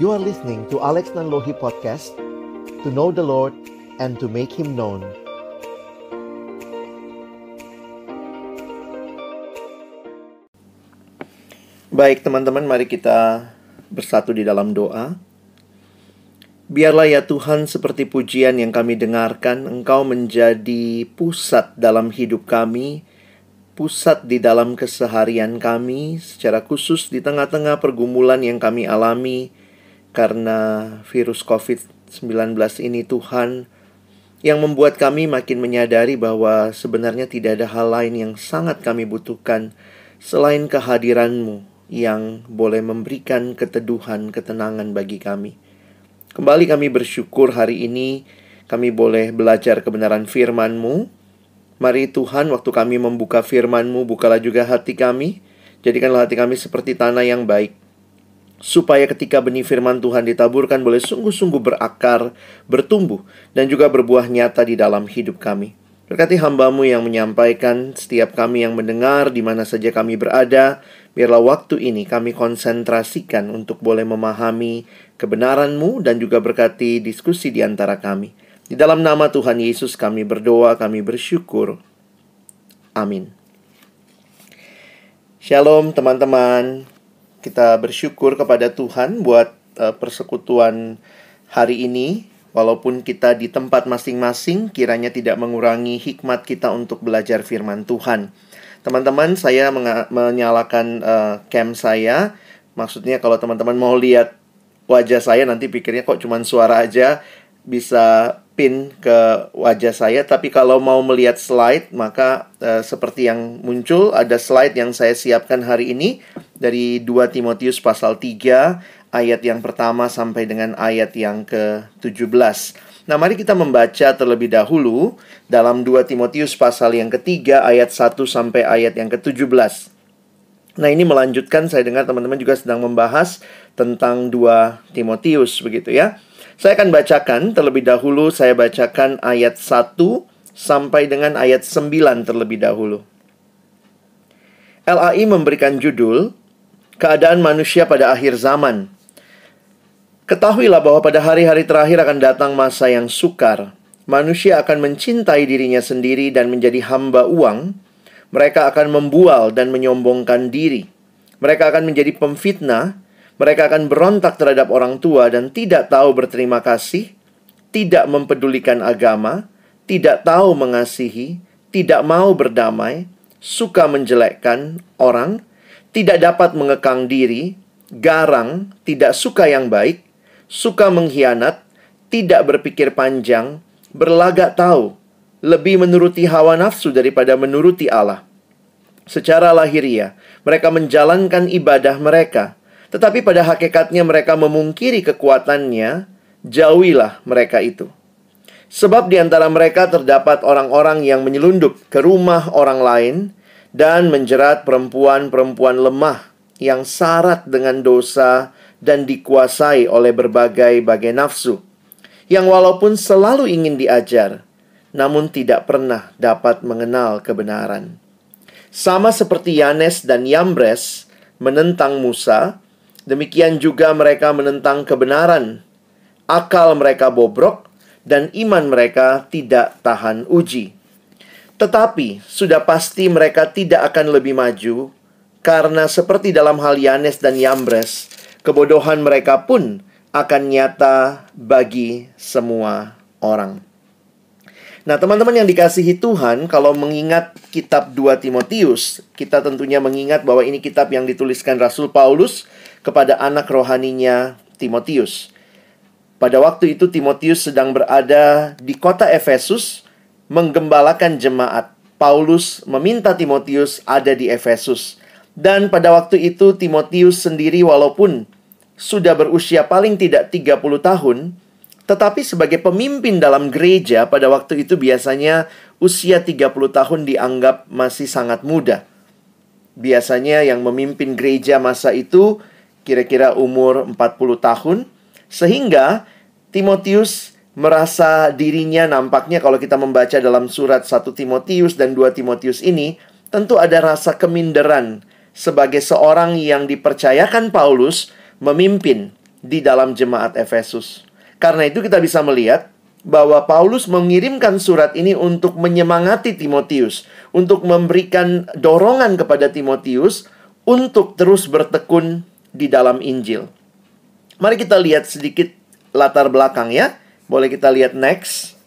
You are listening to Alex Nanlohi Podcast To know the Lord and to make Him known Baik teman-teman mari kita bersatu di dalam doa Biarlah ya Tuhan seperti pujian yang kami dengarkan Engkau menjadi pusat dalam hidup kami Pusat di dalam keseharian kami Secara khusus di tengah-tengah pergumulan yang kami alami karena virus COVID-19 ini Tuhan yang membuat kami makin menyadari bahwa sebenarnya tidak ada hal lain yang sangat kami butuhkan selain kehadiranmu yang boleh memberikan keteduhan, ketenangan bagi kami. Kembali kami bersyukur hari ini kami boleh belajar kebenaran firman-Mu. Mari Tuhan, waktu kami membuka firman-Mu, bukalah juga hati kami. Jadikanlah hati kami seperti tanah yang baik, supaya ketika benih firman Tuhan ditaburkan boleh sungguh-sungguh berakar, bertumbuh, dan juga berbuah nyata di dalam hidup kami. Berkati hambamu yang menyampaikan, setiap kami yang mendengar, di mana saja kami berada, biarlah waktu ini kami konsentrasikan untuk boleh memahami kebenaranmu dan juga berkati diskusi di antara kami. Di dalam nama Tuhan Yesus kami berdoa, kami bersyukur. Amin. Shalom teman-teman kita bersyukur kepada Tuhan buat uh, persekutuan hari ini. Walaupun kita di tempat masing-masing, kiranya tidak mengurangi hikmat kita untuk belajar firman Tuhan. Teman-teman, saya menyalakan uh, cam saya. Maksudnya kalau teman-teman mau lihat wajah saya nanti pikirnya kok cuma suara aja bisa pin ke wajah saya, tapi kalau mau melihat slide, maka uh, seperti yang muncul, ada slide yang saya siapkan hari ini dari 2 Timotius pasal 3, ayat yang pertama sampai dengan ayat yang ke-17. Nah, mari kita membaca terlebih dahulu dalam 2 Timotius pasal yang ketiga, ayat 1 sampai ayat yang ke-17. Nah ini melanjutkan saya dengar teman-teman juga sedang membahas tentang dua Timotius begitu ya. Saya akan bacakan terlebih dahulu saya bacakan ayat 1 sampai dengan ayat 9 terlebih dahulu. LAI memberikan judul Keadaan Manusia pada Akhir Zaman. Ketahuilah bahwa pada hari-hari terakhir akan datang masa yang sukar. Manusia akan mencintai dirinya sendiri dan menjadi hamba uang, mereka akan membual dan menyombongkan diri. Mereka akan menjadi pemfitnah. Mereka akan berontak terhadap orang tua dan tidak tahu berterima kasih, tidak mempedulikan agama, tidak tahu mengasihi, tidak mau berdamai, suka menjelekkan orang, tidak dapat mengekang diri, garang, tidak suka yang baik, suka mengkhianat, tidak berpikir panjang, berlagak tahu, lebih menuruti hawa nafsu daripada menuruti Allah. Secara lahiria mereka menjalankan ibadah mereka, tetapi pada hakikatnya mereka memungkiri kekuatannya, jauhilah mereka itu. Sebab di antara mereka terdapat orang-orang yang menyelundup ke rumah orang lain dan menjerat perempuan-perempuan lemah yang syarat dengan dosa dan dikuasai oleh berbagai bagai nafsu. Yang walaupun selalu ingin diajar, namun tidak pernah dapat mengenal kebenaran. Sama seperti Yanes dan Yambres menentang Musa, demikian juga mereka menentang kebenaran. Akal mereka bobrok dan iman mereka tidak tahan uji. Tetapi sudah pasti mereka tidak akan lebih maju karena seperti dalam hal Yanes dan Yambres, kebodohan mereka pun akan nyata bagi semua orang. Nah, teman-teman yang dikasihi Tuhan, kalau mengingat kitab 2 Timotius, kita tentunya mengingat bahwa ini kitab yang dituliskan Rasul Paulus kepada anak rohaninya Timotius. Pada waktu itu Timotius sedang berada di kota Efesus menggembalakan jemaat. Paulus meminta Timotius ada di Efesus. Dan pada waktu itu Timotius sendiri walaupun sudah berusia paling tidak 30 tahun, tetapi sebagai pemimpin dalam gereja pada waktu itu biasanya usia 30 tahun dianggap masih sangat muda. Biasanya yang memimpin gereja masa itu kira-kira umur 40 tahun sehingga Timotius merasa dirinya nampaknya kalau kita membaca dalam surat 1 Timotius dan 2 Timotius ini tentu ada rasa keminderan sebagai seorang yang dipercayakan Paulus memimpin di dalam jemaat Efesus. Karena itu kita bisa melihat bahwa Paulus mengirimkan surat ini untuk menyemangati Timotius, untuk memberikan dorongan kepada Timotius untuk terus bertekun di dalam Injil. Mari kita lihat sedikit latar belakang ya. Boleh kita lihat next.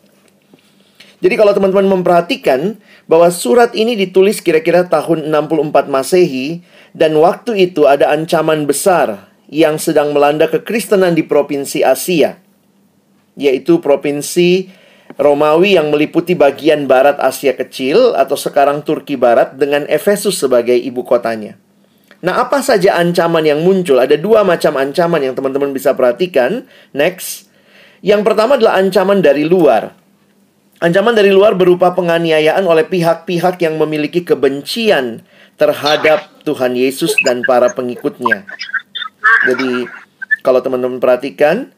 Jadi kalau teman-teman memperhatikan bahwa surat ini ditulis kira-kira tahun 64 Masehi dan waktu itu ada ancaman besar yang sedang melanda kekristenan di provinsi Asia yaitu provinsi Romawi yang meliputi bagian barat Asia Kecil atau sekarang Turki Barat dengan Efesus sebagai ibu kotanya. Nah, apa saja ancaman yang muncul? Ada dua macam ancaman yang teman-teman bisa perhatikan. Next. Yang pertama adalah ancaman dari luar. Ancaman dari luar berupa penganiayaan oleh pihak-pihak yang memiliki kebencian terhadap Tuhan Yesus dan para pengikutnya. Jadi, kalau teman-teman perhatikan,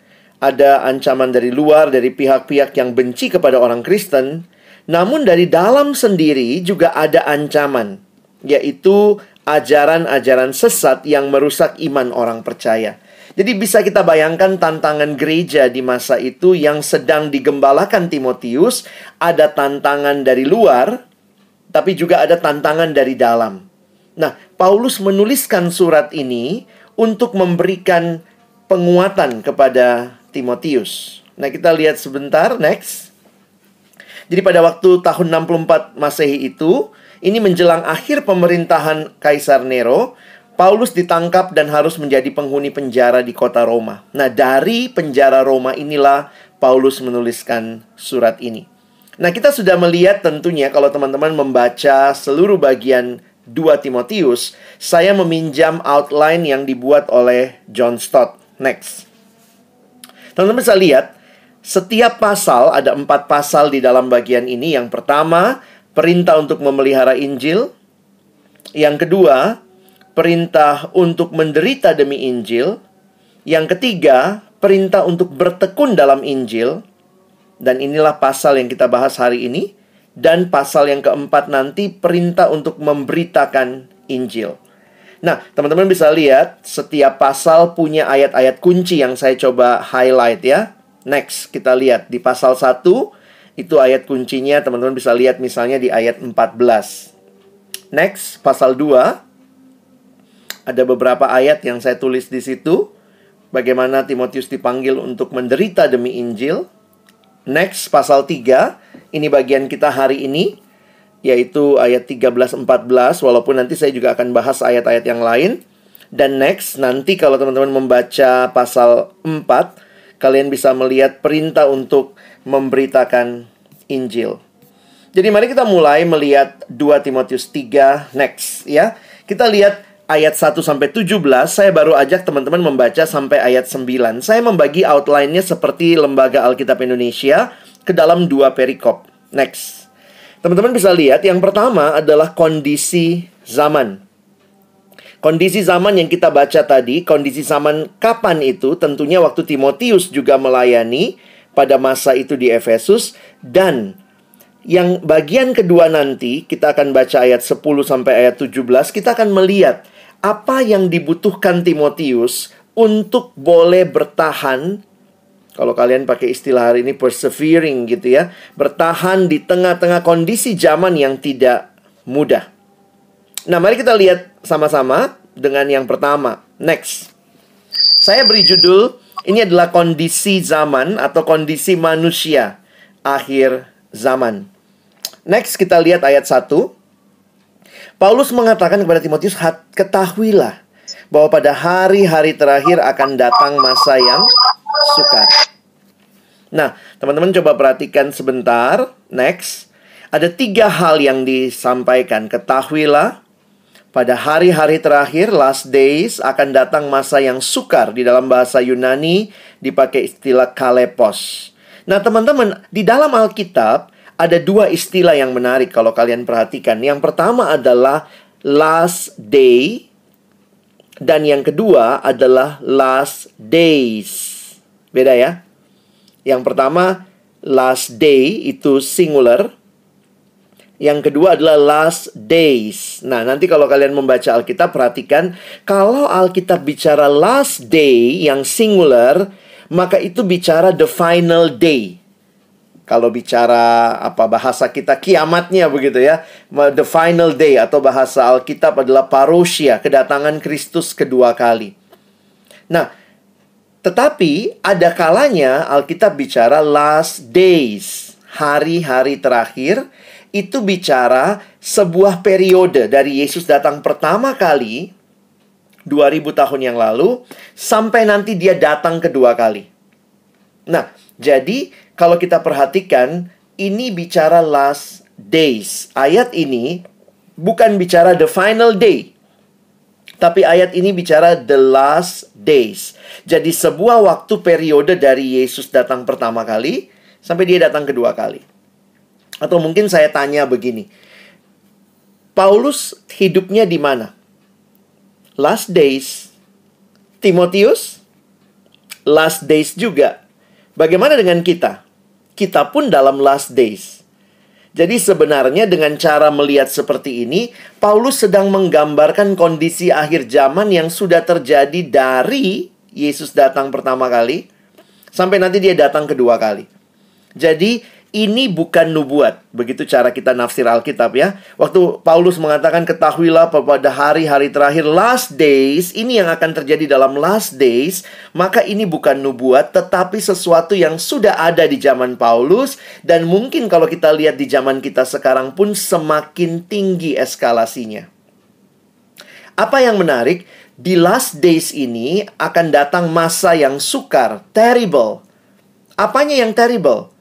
ada ancaman dari luar, dari pihak-pihak yang benci kepada orang Kristen, namun dari dalam sendiri juga ada ancaman, yaitu ajaran-ajaran sesat yang merusak iman orang percaya. Jadi bisa kita bayangkan tantangan gereja di masa itu yang sedang digembalakan Timotius, ada tantangan dari luar, tapi juga ada tantangan dari dalam. Nah, Paulus menuliskan surat ini untuk memberikan penguatan kepada Timotius. Nah, kita lihat sebentar next. Jadi pada waktu tahun 64 Masehi itu, ini menjelang akhir pemerintahan Kaisar Nero, Paulus ditangkap dan harus menjadi penghuni penjara di kota Roma. Nah, dari penjara Roma inilah Paulus menuliskan surat ini. Nah, kita sudah melihat tentunya kalau teman-teman membaca seluruh bagian 2 Timotius, saya meminjam outline yang dibuat oleh John Stott. Next. Teman-teman bisa lihat, setiap pasal, ada empat pasal di dalam bagian ini. Yang pertama, perintah untuk memelihara Injil. Yang kedua, perintah untuk menderita demi Injil. Yang ketiga, perintah untuk bertekun dalam Injil. Dan inilah pasal yang kita bahas hari ini. Dan pasal yang keempat nanti, perintah untuk memberitakan Injil. Nah, teman-teman bisa lihat setiap pasal punya ayat-ayat kunci yang saya coba highlight ya. Next, kita lihat di pasal 1 itu ayat kuncinya teman-teman bisa lihat misalnya di ayat 14. Next, pasal 2 ada beberapa ayat yang saya tulis di situ bagaimana Timotius dipanggil untuk menderita demi Injil. Next, pasal 3, ini bagian kita hari ini yaitu ayat 13 14 walaupun nanti saya juga akan bahas ayat-ayat yang lain. Dan next nanti kalau teman-teman membaca pasal 4 kalian bisa melihat perintah untuk memberitakan Injil. Jadi mari kita mulai melihat 2 Timotius 3 next ya. Kita lihat ayat 1 sampai 17 saya baru ajak teman-teman membaca sampai ayat 9. Saya membagi outline-nya seperti Lembaga Alkitab Indonesia ke dalam dua perikop. Next. Teman-teman bisa lihat yang pertama adalah kondisi zaman. Kondisi zaman yang kita baca tadi, kondisi zaman kapan itu tentunya waktu Timotius juga melayani pada masa itu di Efesus dan yang bagian kedua nanti kita akan baca ayat 10 sampai ayat 17 kita akan melihat apa yang dibutuhkan Timotius untuk boleh bertahan kalau kalian pakai istilah hari ini persevering gitu ya, bertahan di tengah-tengah kondisi zaman yang tidak mudah. Nah, mari kita lihat sama-sama dengan yang pertama. Next. Saya beri judul ini adalah kondisi zaman atau kondisi manusia akhir zaman. Next kita lihat ayat 1. Paulus mengatakan kepada Timotius, "Ketahuilah bahwa pada hari-hari terakhir akan datang masa yang sukar." Nah, teman-teman coba perhatikan sebentar. Next. Ada tiga hal yang disampaikan. Ketahuilah, pada hari-hari terakhir, last days, akan datang masa yang sukar. Di dalam bahasa Yunani, dipakai istilah kalepos. Nah, teman-teman, di dalam Alkitab, ada dua istilah yang menarik kalau kalian perhatikan. Yang pertama adalah last day, dan yang kedua adalah last days. Beda ya? Yang pertama, last day itu singular. Yang kedua adalah last days. Nah, nanti kalau kalian membaca Alkitab perhatikan kalau Alkitab bicara last day yang singular, maka itu bicara the final day. Kalau bicara apa bahasa kita kiamatnya begitu ya, the final day atau bahasa Alkitab adalah parousia, kedatangan Kristus kedua kali. Nah, tetapi ada kalanya Alkitab bicara last days, hari-hari terakhir, itu bicara sebuah periode dari Yesus datang pertama kali 2000 tahun yang lalu sampai nanti dia datang kedua kali. Nah, jadi kalau kita perhatikan ini bicara last days. Ayat ini bukan bicara the final day. Tapi ayat ini bicara the last days. Jadi sebuah waktu periode dari Yesus datang pertama kali sampai dia datang kedua kali. Atau mungkin saya tanya begini. Paulus hidupnya di mana? Last days. Timotius last days juga. Bagaimana dengan kita? Kita pun dalam last days. Jadi sebenarnya dengan cara melihat seperti ini, Paulus sedang menggambarkan kondisi akhir zaman yang sudah terjadi dari Yesus datang pertama kali sampai nanti dia datang kedua kali. Jadi ini bukan nubuat. Begitu cara kita nafsir Alkitab ya. Waktu Paulus mengatakan ketahuilah pada hari-hari terakhir last days, ini yang akan terjadi dalam last days, maka ini bukan nubuat tetapi sesuatu yang sudah ada di zaman Paulus dan mungkin kalau kita lihat di zaman kita sekarang pun semakin tinggi eskalasinya. Apa yang menarik, di last days ini akan datang masa yang sukar, terrible. Apanya yang terrible?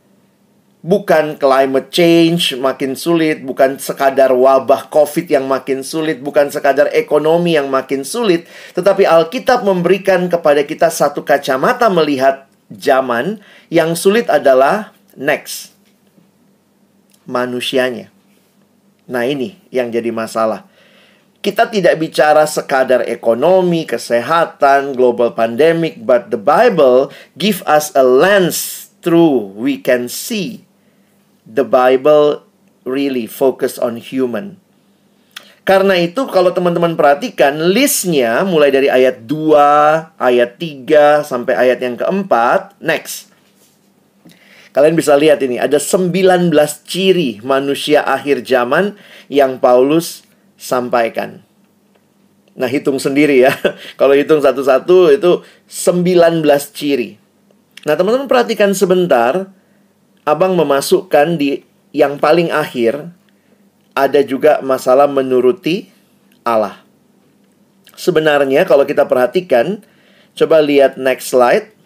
bukan climate change makin sulit, bukan sekadar wabah COVID yang makin sulit, bukan sekadar ekonomi yang makin sulit, tetapi Alkitab memberikan kepada kita satu kacamata melihat zaman yang sulit adalah next manusianya. Nah, ini yang jadi masalah. Kita tidak bicara sekadar ekonomi, kesehatan, global pandemic, but the Bible give us a lens through we can see the Bible really focus on human. Karena itu kalau teman-teman perhatikan listnya mulai dari ayat 2, ayat 3 sampai ayat yang keempat. Next. Kalian bisa lihat ini ada 19 ciri manusia akhir zaman yang Paulus sampaikan. Nah, hitung sendiri ya. kalau hitung satu-satu itu 19 ciri. Nah, teman-teman perhatikan sebentar Abang memasukkan di yang paling akhir ada juga masalah menuruti Allah. Sebenarnya kalau kita perhatikan, coba lihat next slide.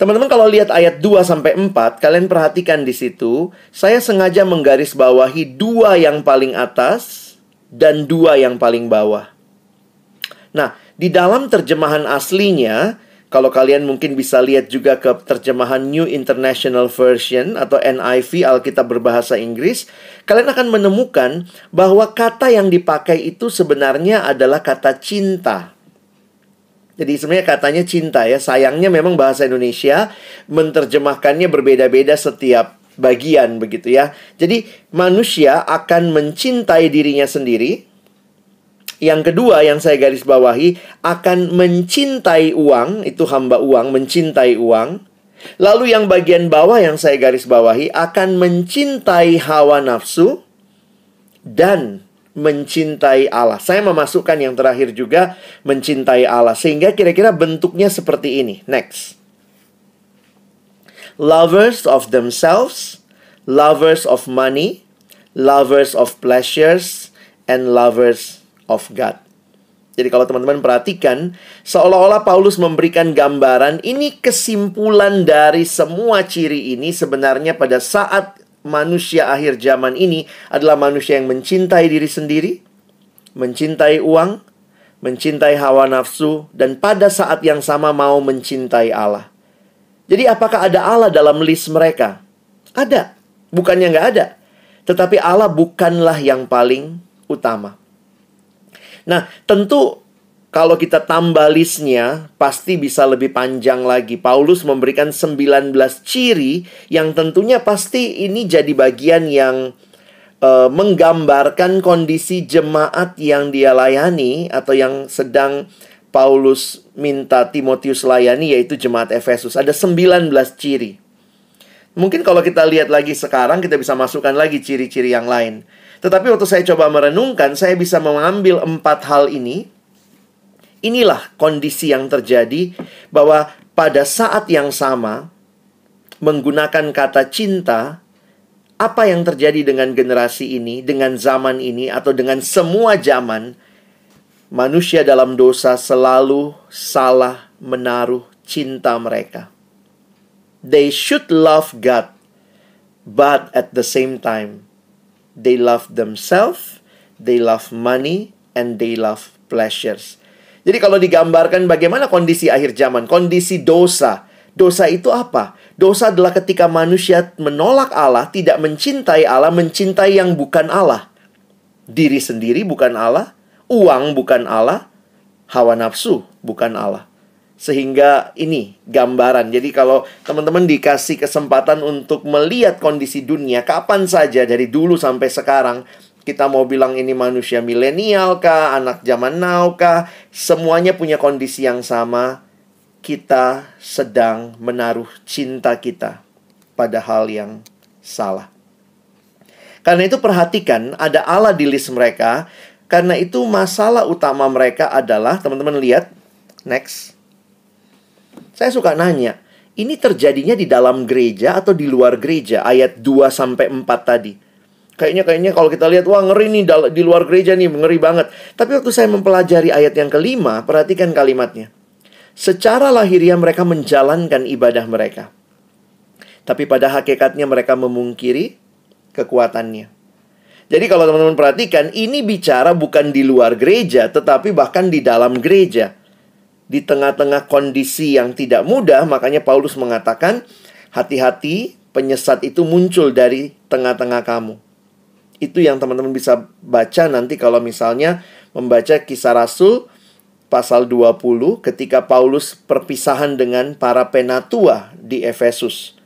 Teman-teman kalau lihat ayat 2 sampai 4, kalian perhatikan di situ, saya sengaja menggarisbawahi dua yang paling atas dan dua yang paling bawah. Nah, di dalam terjemahan aslinya, kalau kalian mungkin bisa lihat juga ke terjemahan New International Version atau NIV Alkitab berbahasa Inggris, kalian akan menemukan bahwa kata yang dipakai itu sebenarnya adalah kata cinta. Jadi sebenarnya katanya cinta ya. Sayangnya memang bahasa Indonesia menerjemahkannya berbeda-beda setiap bagian begitu ya. Jadi manusia akan mencintai dirinya sendiri yang kedua yang saya garis bawahi akan mencintai uang, itu hamba uang mencintai uang. Lalu yang bagian bawah yang saya garis bawahi akan mencintai hawa nafsu dan mencintai Allah. Saya memasukkan yang terakhir juga mencintai Allah sehingga kira-kira bentuknya seperti ini. Next. Lovers of themselves, lovers of money, lovers of pleasures and lovers of God. Jadi kalau teman-teman perhatikan, seolah-olah Paulus memberikan gambaran ini kesimpulan dari semua ciri ini sebenarnya pada saat manusia akhir zaman ini adalah manusia yang mencintai diri sendiri, mencintai uang, mencintai hawa nafsu, dan pada saat yang sama mau mencintai Allah. Jadi, apakah ada Allah dalam list mereka? Ada, bukannya nggak ada, tetapi Allah bukanlah yang paling utama. Nah, tentu kalau kita tambah listnya, pasti bisa lebih panjang lagi. Paulus memberikan 19 ciri yang tentunya pasti ini jadi bagian yang uh, menggambarkan kondisi jemaat yang dia layani atau yang sedang Paulus minta Timotius layani yaitu jemaat Efesus. Ada 19 ciri. Mungkin kalau kita lihat lagi sekarang kita bisa masukkan lagi ciri-ciri yang lain. Tetapi waktu saya coba merenungkan, saya bisa mengambil empat hal ini. Inilah kondisi yang terjadi bahwa pada saat yang sama menggunakan kata cinta, apa yang terjadi dengan generasi ini, dengan zaman ini atau dengan semua zaman, manusia dalam dosa selalu salah menaruh cinta mereka. They should love God, but at the same time They love themselves, they love money, and they love pleasures. Jadi kalau digambarkan bagaimana kondisi akhir zaman, kondisi dosa. Dosa itu apa? Dosa adalah ketika manusia menolak Allah, tidak mencintai Allah, mencintai yang bukan Allah. Diri sendiri bukan Allah, uang bukan Allah, hawa nafsu bukan Allah. Sehingga ini gambaran. Jadi kalau teman-teman dikasih kesempatan untuk melihat kondisi dunia kapan saja dari dulu sampai sekarang, kita mau bilang ini manusia milenial kah, anak zaman now kah, semuanya punya kondisi yang sama. Kita sedang menaruh cinta kita pada hal yang salah. Karena itu perhatikan ada Allah di list mereka. Karena itu masalah utama mereka adalah teman-teman lihat next saya suka nanya, ini terjadinya di dalam gereja atau di luar gereja? Ayat 2 sampai 4 tadi. Kayaknya kayaknya kalau kita lihat wah ngeri nih di luar gereja nih, ngeri banget. Tapi waktu saya mempelajari ayat yang kelima, perhatikan kalimatnya. Secara lahiriah mereka menjalankan ibadah mereka. Tapi pada hakikatnya mereka memungkiri kekuatannya. Jadi kalau teman-teman perhatikan, ini bicara bukan di luar gereja, tetapi bahkan di dalam gereja di tengah-tengah kondisi yang tidak mudah, makanya Paulus mengatakan, hati-hati penyesat itu muncul dari tengah-tengah kamu. Itu yang teman-teman bisa baca nanti kalau misalnya membaca kisah Rasul pasal 20 ketika Paulus perpisahan dengan para penatua di Efesus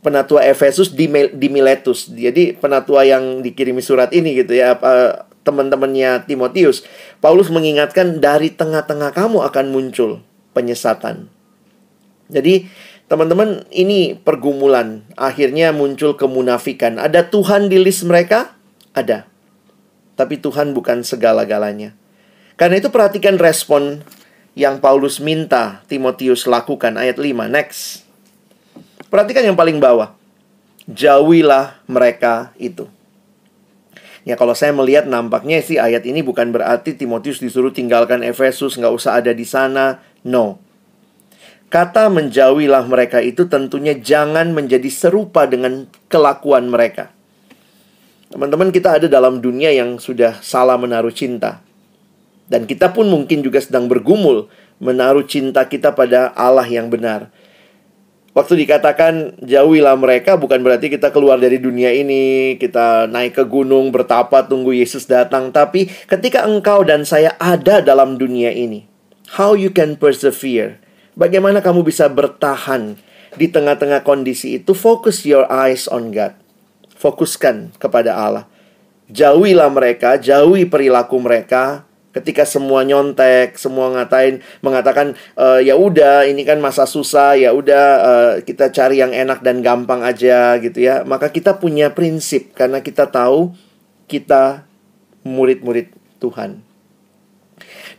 penatua Efesus di, Miletus. Jadi penatua yang dikirimi surat ini gitu ya, teman-temannya Timotius, Paulus mengingatkan dari tengah-tengah kamu akan muncul penyesatan. Jadi, teman-teman, ini pergumulan. Akhirnya muncul kemunafikan. Ada Tuhan di list mereka? Ada. Tapi Tuhan bukan segala-galanya. Karena itu perhatikan respon yang Paulus minta Timotius lakukan ayat 5. Next. Perhatikan yang paling bawah. Jauhilah mereka itu. Ya kalau saya melihat nampaknya sih ayat ini bukan berarti Timotius disuruh tinggalkan Efesus, nggak usah ada di sana. No. Kata menjauhilah mereka itu tentunya jangan menjadi serupa dengan kelakuan mereka. Teman-teman kita ada dalam dunia yang sudah salah menaruh cinta. Dan kita pun mungkin juga sedang bergumul menaruh cinta kita pada Allah yang benar. Waktu dikatakan jauhilah mereka bukan berarti kita keluar dari dunia ini, kita naik ke gunung bertapa tunggu Yesus datang, tapi ketika engkau dan saya ada dalam dunia ini, how you can persevere? Bagaimana kamu bisa bertahan di tengah-tengah kondisi itu? Focus your eyes on God. Fokuskan kepada Allah. Jauhilah mereka, jauhi perilaku mereka, ketika semua nyontek, semua ngatain mengatakan e, ya udah ini kan masa susah, ya udah e, kita cari yang enak dan gampang aja gitu ya. Maka kita punya prinsip karena kita tahu kita murid-murid Tuhan.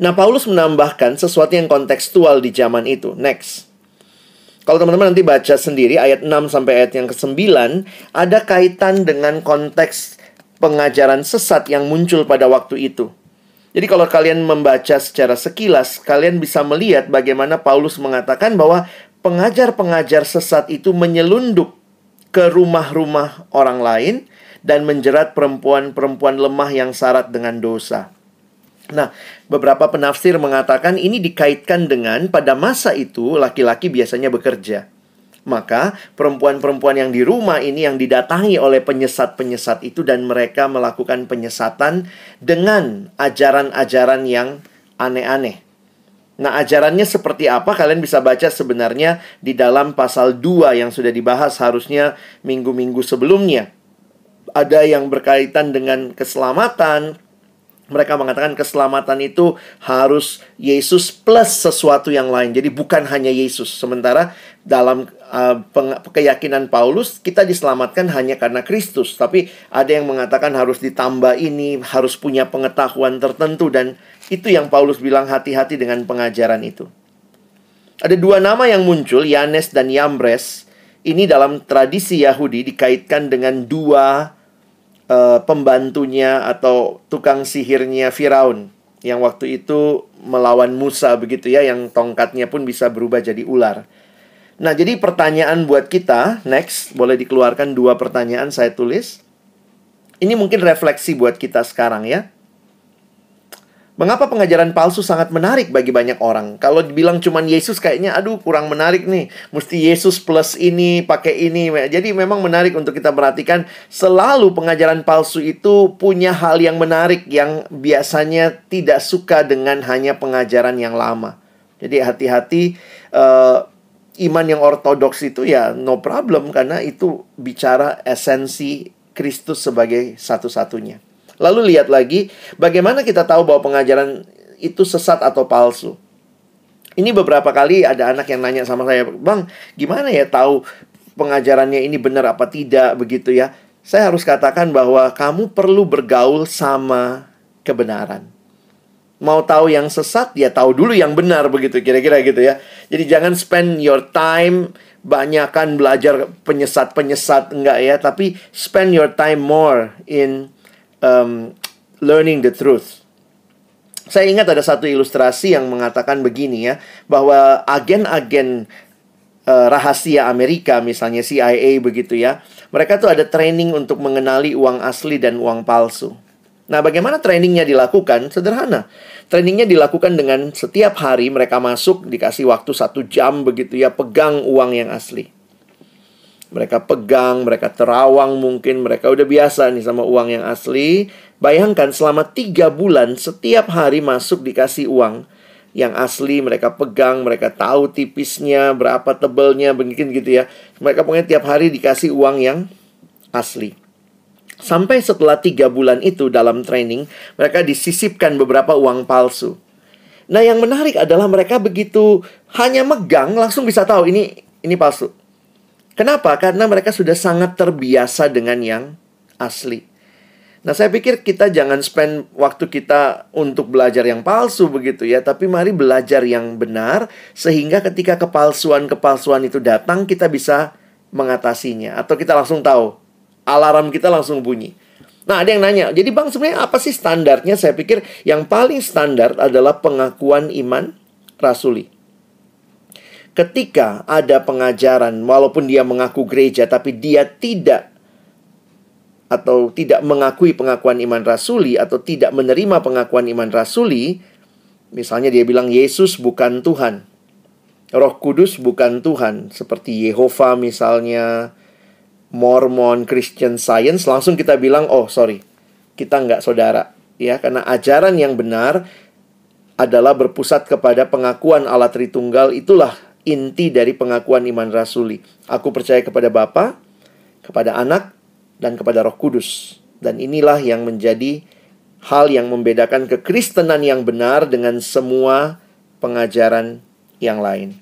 Nah, Paulus menambahkan sesuatu yang kontekstual di zaman itu. Next. Kalau teman-teman nanti baca sendiri ayat 6 sampai ayat yang ke-9 ada kaitan dengan konteks pengajaran sesat yang muncul pada waktu itu. Jadi kalau kalian membaca secara sekilas, kalian bisa melihat bagaimana Paulus mengatakan bahwa pengajar-pengajar sesat itu menyelundup ke rumah-rumah orang lain dan menjerat perempuan-perempuan lemah yang syarat dengan dosa. Nah, beberapa penafsir mengatakan ini dikaitkan dengan pada masa itu laki-laki biasanya bekerja. Maka perempuan-perempuan yang di rumah ini yang didatangi oleh penyesat-penyesat itu dan mereka melakukan penyesatan dengan ajaran-ajaran yang aneh-aneh. Nah, ajarannya seperti apa? Kalian bisa baca sebenarnya di dalam pasal 2 yang sudah dibahas harusnya minggu-minggu sebelumnya. Ada yang berkaitan dengan keselamatan, mereka mengatakan keselamatan itu harus Yesus plus sesuatu yang lain. Jadi bukan hanya Yesus. Sementara dalam uh, keyakinan Paulus kita diselamatkan hanya karena Kristus, tapi ada yang mengatakan harus ditambah ini, harus punya pengetahuan tertentu dan itu yang Paulus bilang hati-hati dengan pengajaran itu. Ada dua nama yang muncul, Yanes dan Yambres. Ini dalam tradisi Yahudi dikaitkan dengan dua Eh, pembantunya atau tukang sihirnya Firaun yang waktu itu melawan Musa begitu ya yang tongkatnya pun bisa berubah jadi ular. Nah, jadi pertanyaan buat kita next boleh dikeluarkan dua pertanyaan saya tulis. Ini mungkin refleksi buat kita sekarang ya. Mengapa pengajaran palsu sangat menarik bagi banyak orang? Kalau dibilang cuma Yesus kayaknya aduh kurang menarik nih. Mesti Yesus plus ini, pakai ini. Jadi memang menarik untuk kita perhatikan selalu pengajaran palsu itu punya hal yang menarik yang biasanya tidak suka dengan hanya pengajaran yang lama. Jadi hati-hati uh, iman yang ortodoks itu ya no problem karena itu bicara esensi Kristus sebagai satu-satunya. Lalu lihat lagi bagaimana kita tahu bahwa pengajaran itu sesat atau palsu. Ini beberapa kali ada anak yang nanya sama saya, "Bang, gimana ya tahu pengajarannya ini benar apa tidak?" begitu ya. Saya harus katakan bahwa kamu perlu bergaul sama kebenaran mau tahu yang sesat ya tahu dulu yang benar begitu kira-kira gitu ya. Jadi jangan spend your time banyakkan belajar penyesat-penyesat enggak ya, tapi spend your time more in um, learning the truth. Saya ingat ada satu ilustrasi yang mengatakan begini ya, bahwa agen-agen uh, rahasia Amerika misalnya CIA begitu ya, mereka tuh ada training untuk mengenali uang asli dan uang palsu. Nah, bagaimana trainingnya dilakukan? Sederhana. Trainingnya dilakukan dengan setiap hari mereka masuk dikasih waktu satu jam begitu ya pegang uang yang asli. Mereka pegang, mereka terawang mungkin, mereka udah biasa nih sama uang yang asli. Bayangkan selama tiga bulan setiap hari masuk dikasih uang yang asli mereka pegang, mereka tahu tipisnya, berapa tebelnya, begini gitu ya. Mereka pokoknya tiap hari dikasih uang yang asli. Sampai setelah tiga bulan itu dalam training, mereka disisipkan beberapa uang palsu. Nah yang menarik adalah mereka begitu hanya megang langsung bisa tahu ini ini palsu Kenapa? Karena mereka sudah sangat terbiasa dengan yang asli. Nah, saya pikir kita jangan spend waktu kita untuk belajar yang palsu begitu ya, tapi mari belajar yang benar sehingga ketika kepalsuan-kepalsuan itu datang kita bisa mengatasinya atau kita langsung tahu. Alarm kita langsung bunyi. Nah, ada yang nanya, jadi Bang sebenarnya apa sih standarnya? Saya pikir yang paling standar adalah pengakuan iman rasuli ketika ada pengajaran, walaupun dia mengaku gereja, tapi dia tidak atau tidak mengakui pengakuan iman rasuli atau tidak menerima pengakuan iman rasuli, misalnya dia bilang Yesus bukan Tuhan, Roh Kudus bukan Tuhan, seperti Yehova misalnya, Mormon, Christian Science, langsung kita bilang, oh sorry, kita nggak saudara. Ya, karena ajaran yang benar adalah berpusat kepada pengakuan Allah Tritunggal itulah inti dari pengakuan iman rasuli. Aku percaya kepada Bapa, kepada Anak, dan kepada Roh Kudus. Dan inilah yang menjadi hal yang membedakan kekristenan yang benar dengan semua pengajaran yang lain.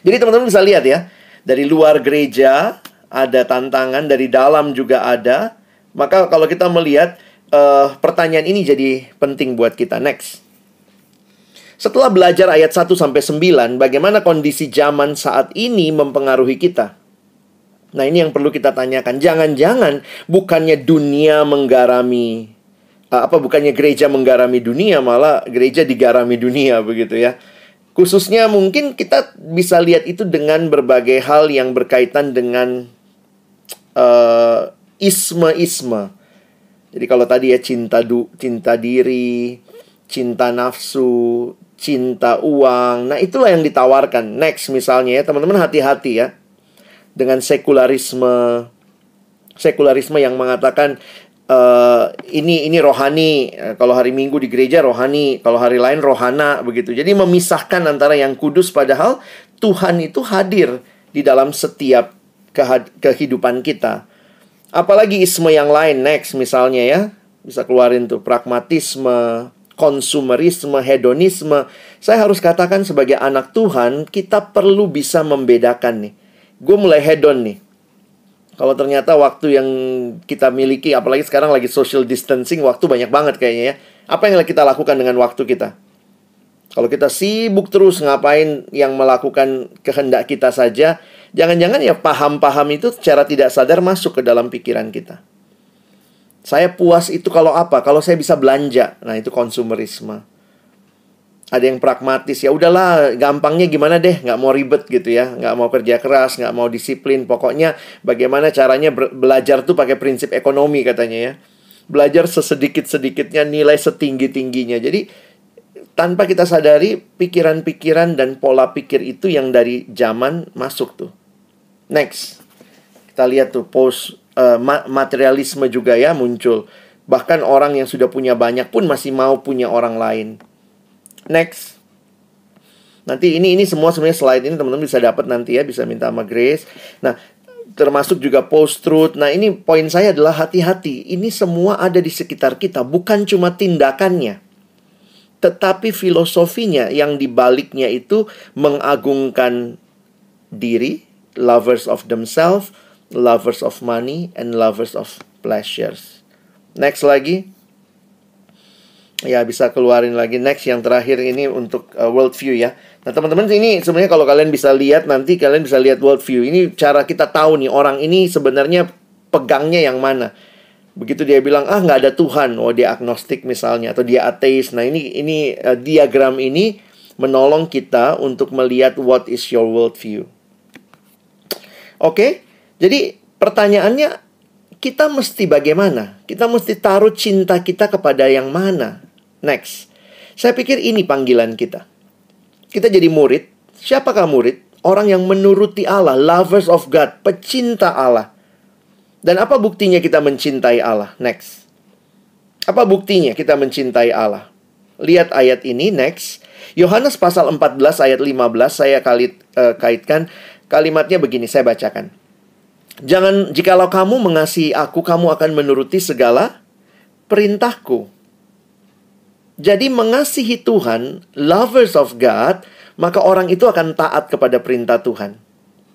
Jadi teman-teman bisa lihat ya, dari luar gereja ada tantangan, dari dalam juga ada. Maka kalau kita melihat uh, pertanyaan ini jadi penting buat kita. Next. Setelah belajar ayat 1 sampai 9, bagaimana kondisi zaman saat ini mempengaruhi kita? Nah, ini yang perlu kita tanyakan. Jangan-jangan bukannya dunia menggarami apa bukannya gereja menggarami dunia malah gereja digarami dunia begitu ya. Khususnya mungkin kita bisa lihat itu dengan berbagai hal yang berkaitan dengan uh, isme-isme. Jadi kalau tadi ya cinta du, cinta diri, cinta nafsu, cinta uang. Nah, itulah yang ditawarkan. Next misalnya ya, teman-teman hati-hati ya. Dengan sekularisme sekularisme yang mengatakan uh, ini ini rohani, eh, kalau hari Minggu di gereja rohani, kalau hari lain rohana begitu. Jadi memisahkan antara yang kudus padahal Tuhan itu hadir di dalam setiap kehidupan kita. Apalagi isme yang lain next misalnya ya. Bisa keluarin tuh pragmatisme, konsumerisme, hedonisme. Saya harus katakan sebagai anak Tuhan, kita perlu bisa membedakan nih. Gue mulai hedon nih. Kalau ternyata waktu yang kita miliki, apalagi sekarang lagi social distancing, waktu banyak banget kayaknya ya. Apa yang kita lakukan dengan waktu kita? Kalau kita sibuk terus ngapain yang melakukan kehendak kita saja, jangan-jangan ya paham-paham itu secara tidak sadar masuk ke dalam pikiran kita. Saya puas itu kalau apa? Kalau saya bisa belanja. Nah, itu konsumerisme. Ada yang pragmatis ya udahlah gampangnya gimana deh nggak mau ribet gitu ya nggak mau kerja keras nggak mau disiplin pokoknya bagaimana caranya belajar tuh pakai prinsip ekonomi katanya ya belajar sesedikit sedikitnya nilai setinggi tingginya jadi tanpa kita sadari pikiran-pikiran dan pola pikir itu yang dari zaman masuk tuh. Next. Kita lihat tuh post uh, materialisme juga ya muncul. Bahkan orang yang sudah punya banyak pun masih mau punya orang lain. Next. Nanti ini ini semua sebenarnya slide ini teman-teman bisa dapat nanti ya, bisa minta sama Grace. Nah, termasuk juga post truth. Nah, ini poin saya adalah hati-hati. Ini semua ada di sekitar kita, bukan cuma tindakannya. Tetapi filosofinya yang dibaliknya itu mengagungkan diri, lovers of themselves, lovers of money and lovers of pleasures. Next lagi. Ya, bisa keluarin lagi next yang terakhir ini untuk uh, world view ya. Nah, teman-teman ini sebenarnya kalau kalian bisa lihat nanti kalian bisa lihat world view. Ini cara kita tahu nih orang ini sebenarnya pegangnya yang mana. Begitu dia bilang, "Ah, nggak ada Tuhan." Oh, dia agnostik misalnya atau dia ateis. Nah, ini ini uh, diagram ini menolong kita untuk melihat what is your world view. Oke. Okay? Jadi pertanyaannya kita mesti bagaimana? Kita mesti taruh cinta kita kepada yang mana? Next. Saya pikir ini panggilan kita. Kita jadi murid. Siapakah murid? Orang yang menuruti Allah, lovers of God, pecinta Allah. Dan apa buktinya kita mencintai Allah? Next. Apa buktinya kita mencintai Allah? Lihat ayat ini next. Yohanes pasal 14 ayat 15 saya kali, uh, eh, kaitkan kalimatnya begini saya bacakan. Jangan jikalau kamu mengasihi aku, kamu akan menuruti segala perintahku. Jadi mengasihi Tuhan, lovers of God, maka orang itu akan taat kepada perintah Tuhan.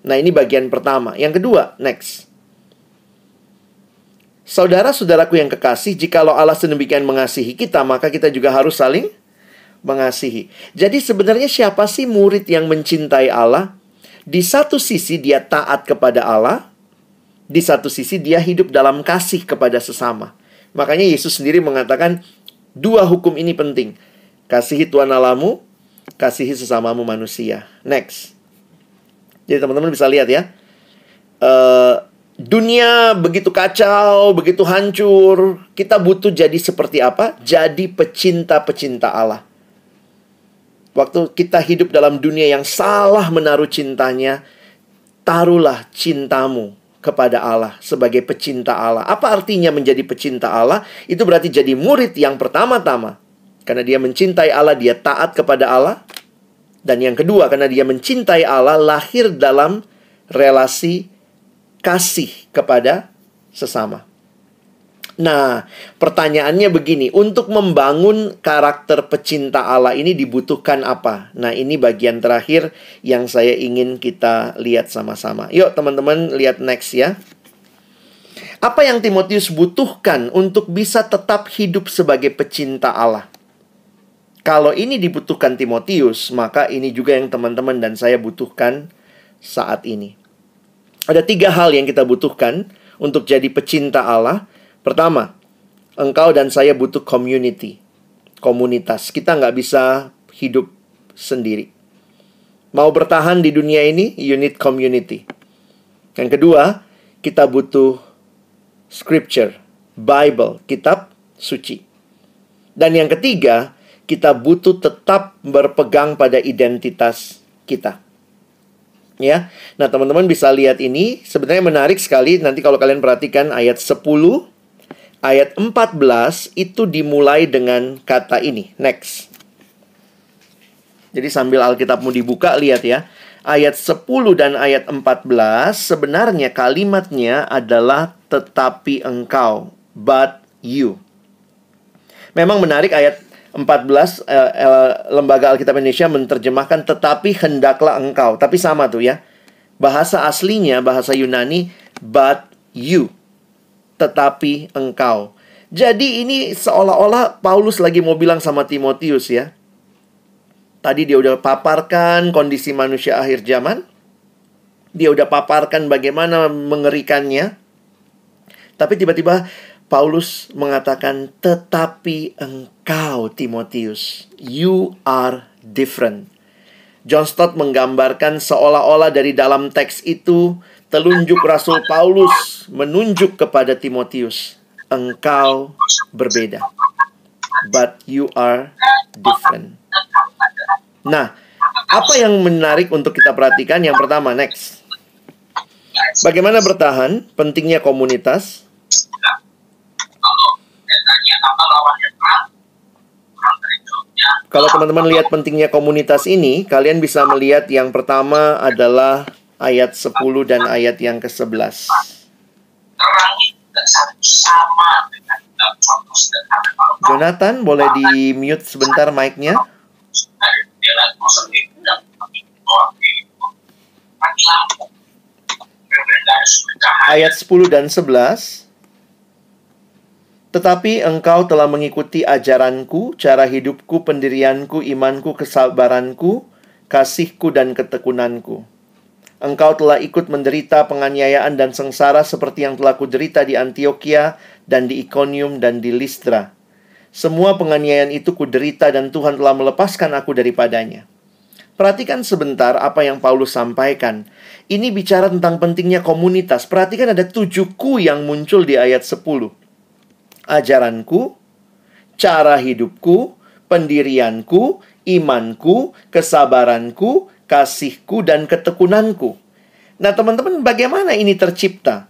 Nah, ini bagian pertama. Yang kedua, next. Saudara-saudaraku yang kekasih, jikalau Allah sedemikian mengasihi kita, maka kita juga harus saling mengasihi. Jadi sebenarnya siapa sih murid yang mencintai Allah? Di satu sisi dia taat kepada Allah, di satu sisi dia hidup dalam kasih kepada sesama. Makanya Yesus sendiri mengatakan dua hukum ini penting. Kasihi Tuhan Alamu, kasihi sesamamu manusia. Next. Jadi teman-teman bisa lihat ya. Uh, dunia begitu kacau, begitu hancur, kita butuh jadi seperti apa? Jadi pecinta-pecinta Allah. Waktu kita hidup dalam dunia yang salah menaruh cintanya, taruhlah cintamu kepada Allah sebagai pecinta Allah. Apa artinya menjadi pecinta Allah? Itu berarti jadi murid yang pertama-tama. Karena dia mencintai Allah, dia taat kepada Allah. Dan yang kedua, karena dia mencintai Allah, lahir dalam relasi kasih kepada sesama. Nah, pertanyaannya begini, untuk membangun karakter pecinta Allah ini dibutuhkan apa? Nah, ini bagian terakhir yang saya ingin kita lihat sama-sama. Yuk, teman-teman, lihat next ya. Apa yang Timotius butuhkan untuk bisa tetap hidup sebagai pecinta Allah? Kalau ini dibutuhkan Timotius, maka ini juga yang teman-teman dan saya butuhkan saat ini. Ada tiga hal yang kita butuhkan untuk jadi pecinta Allah. Pertama, engkau dan saya butuh community, komunitas. Kita nggak bisa hidup sendiri. Mau bertahan di dunia ini, you need community. Yang kedua, kita butuh scripture, Bible, kitab suci. Dan yang ketiga, kita butuh tetap berpegang pada identitas kita. Ya. Nah, teman-teman bisa lihat ini sebenarnya menarik sekali nanti kalau kalian perhatikan ayat 10 ayat 14 itu dimulai dengan kata ini. Next. Jadi sambil Alkitabmu dibuka, lihat ya. Ayat 10 dan ayat 14 sebenarnya kalimatnya adalah tetapi engkau, but you. Memang menarik ayat 14 eh, eh, Lembaga Alkitab Indonesia menerjemahkan tetapi hendaklah engkau, tapi sama tuh ya. Bahasa aslinya bahasa Yunani but you tetapi engkau. Jadi ini seolah-olah Paulus lagi mau bilang sama Timotius ya. Tadi dia udah paparkan kondisi manusia akhir zaman. Dia udah paparkan bagaimana mengerikannya. Tapi tiba-tiba Paulus mengatakan, "Tetapi engkau Timotius, you are different." John Stott menggambarkan seolah-olah dari dalam teks itu telunjuk Rasul Paulus menunjuk kepada Timotius, engkau berbeda. But you are different. Nah, apa yang menarik untuk kita perhatikan? Yang pertama, next. Bagaimana bertahan? Pentingnya komunitas. Kalau teman-teman lihat pentingnya komunitas ini, kalian bisa melihat yang pertama adalah ayat 10 dan ayat yang ke-11. Jonathan, boleh di mute sebentar mic-nya? Ayat 10 dan 11 tetapi engkau telah mengikuti ajaranku, cara hidupku, pendirianku, imanku, kesabaranku, kasihku, dan ketekunanku engkau telah ikut menderita penganiayaan dan sengsara seperti yang telah kuderita di Antioquia dan di Iconium dan di Listra. Semua penganiayaan itu kuderita dan Tuhan telah melepaskan aku daripadanya. Perhatikan sebentar apa yang Paulus sampaikan. Ini bicara tentang pentingnya komunitas. Perhatikan ada tujuh ku yang muncul di ayat 10. Ajaranku, cara hidupku, pendirianku, imanku, kesabaranku, kasihku dan ketekunanku. Nah, teman-teman, bagaimana ini tercipta?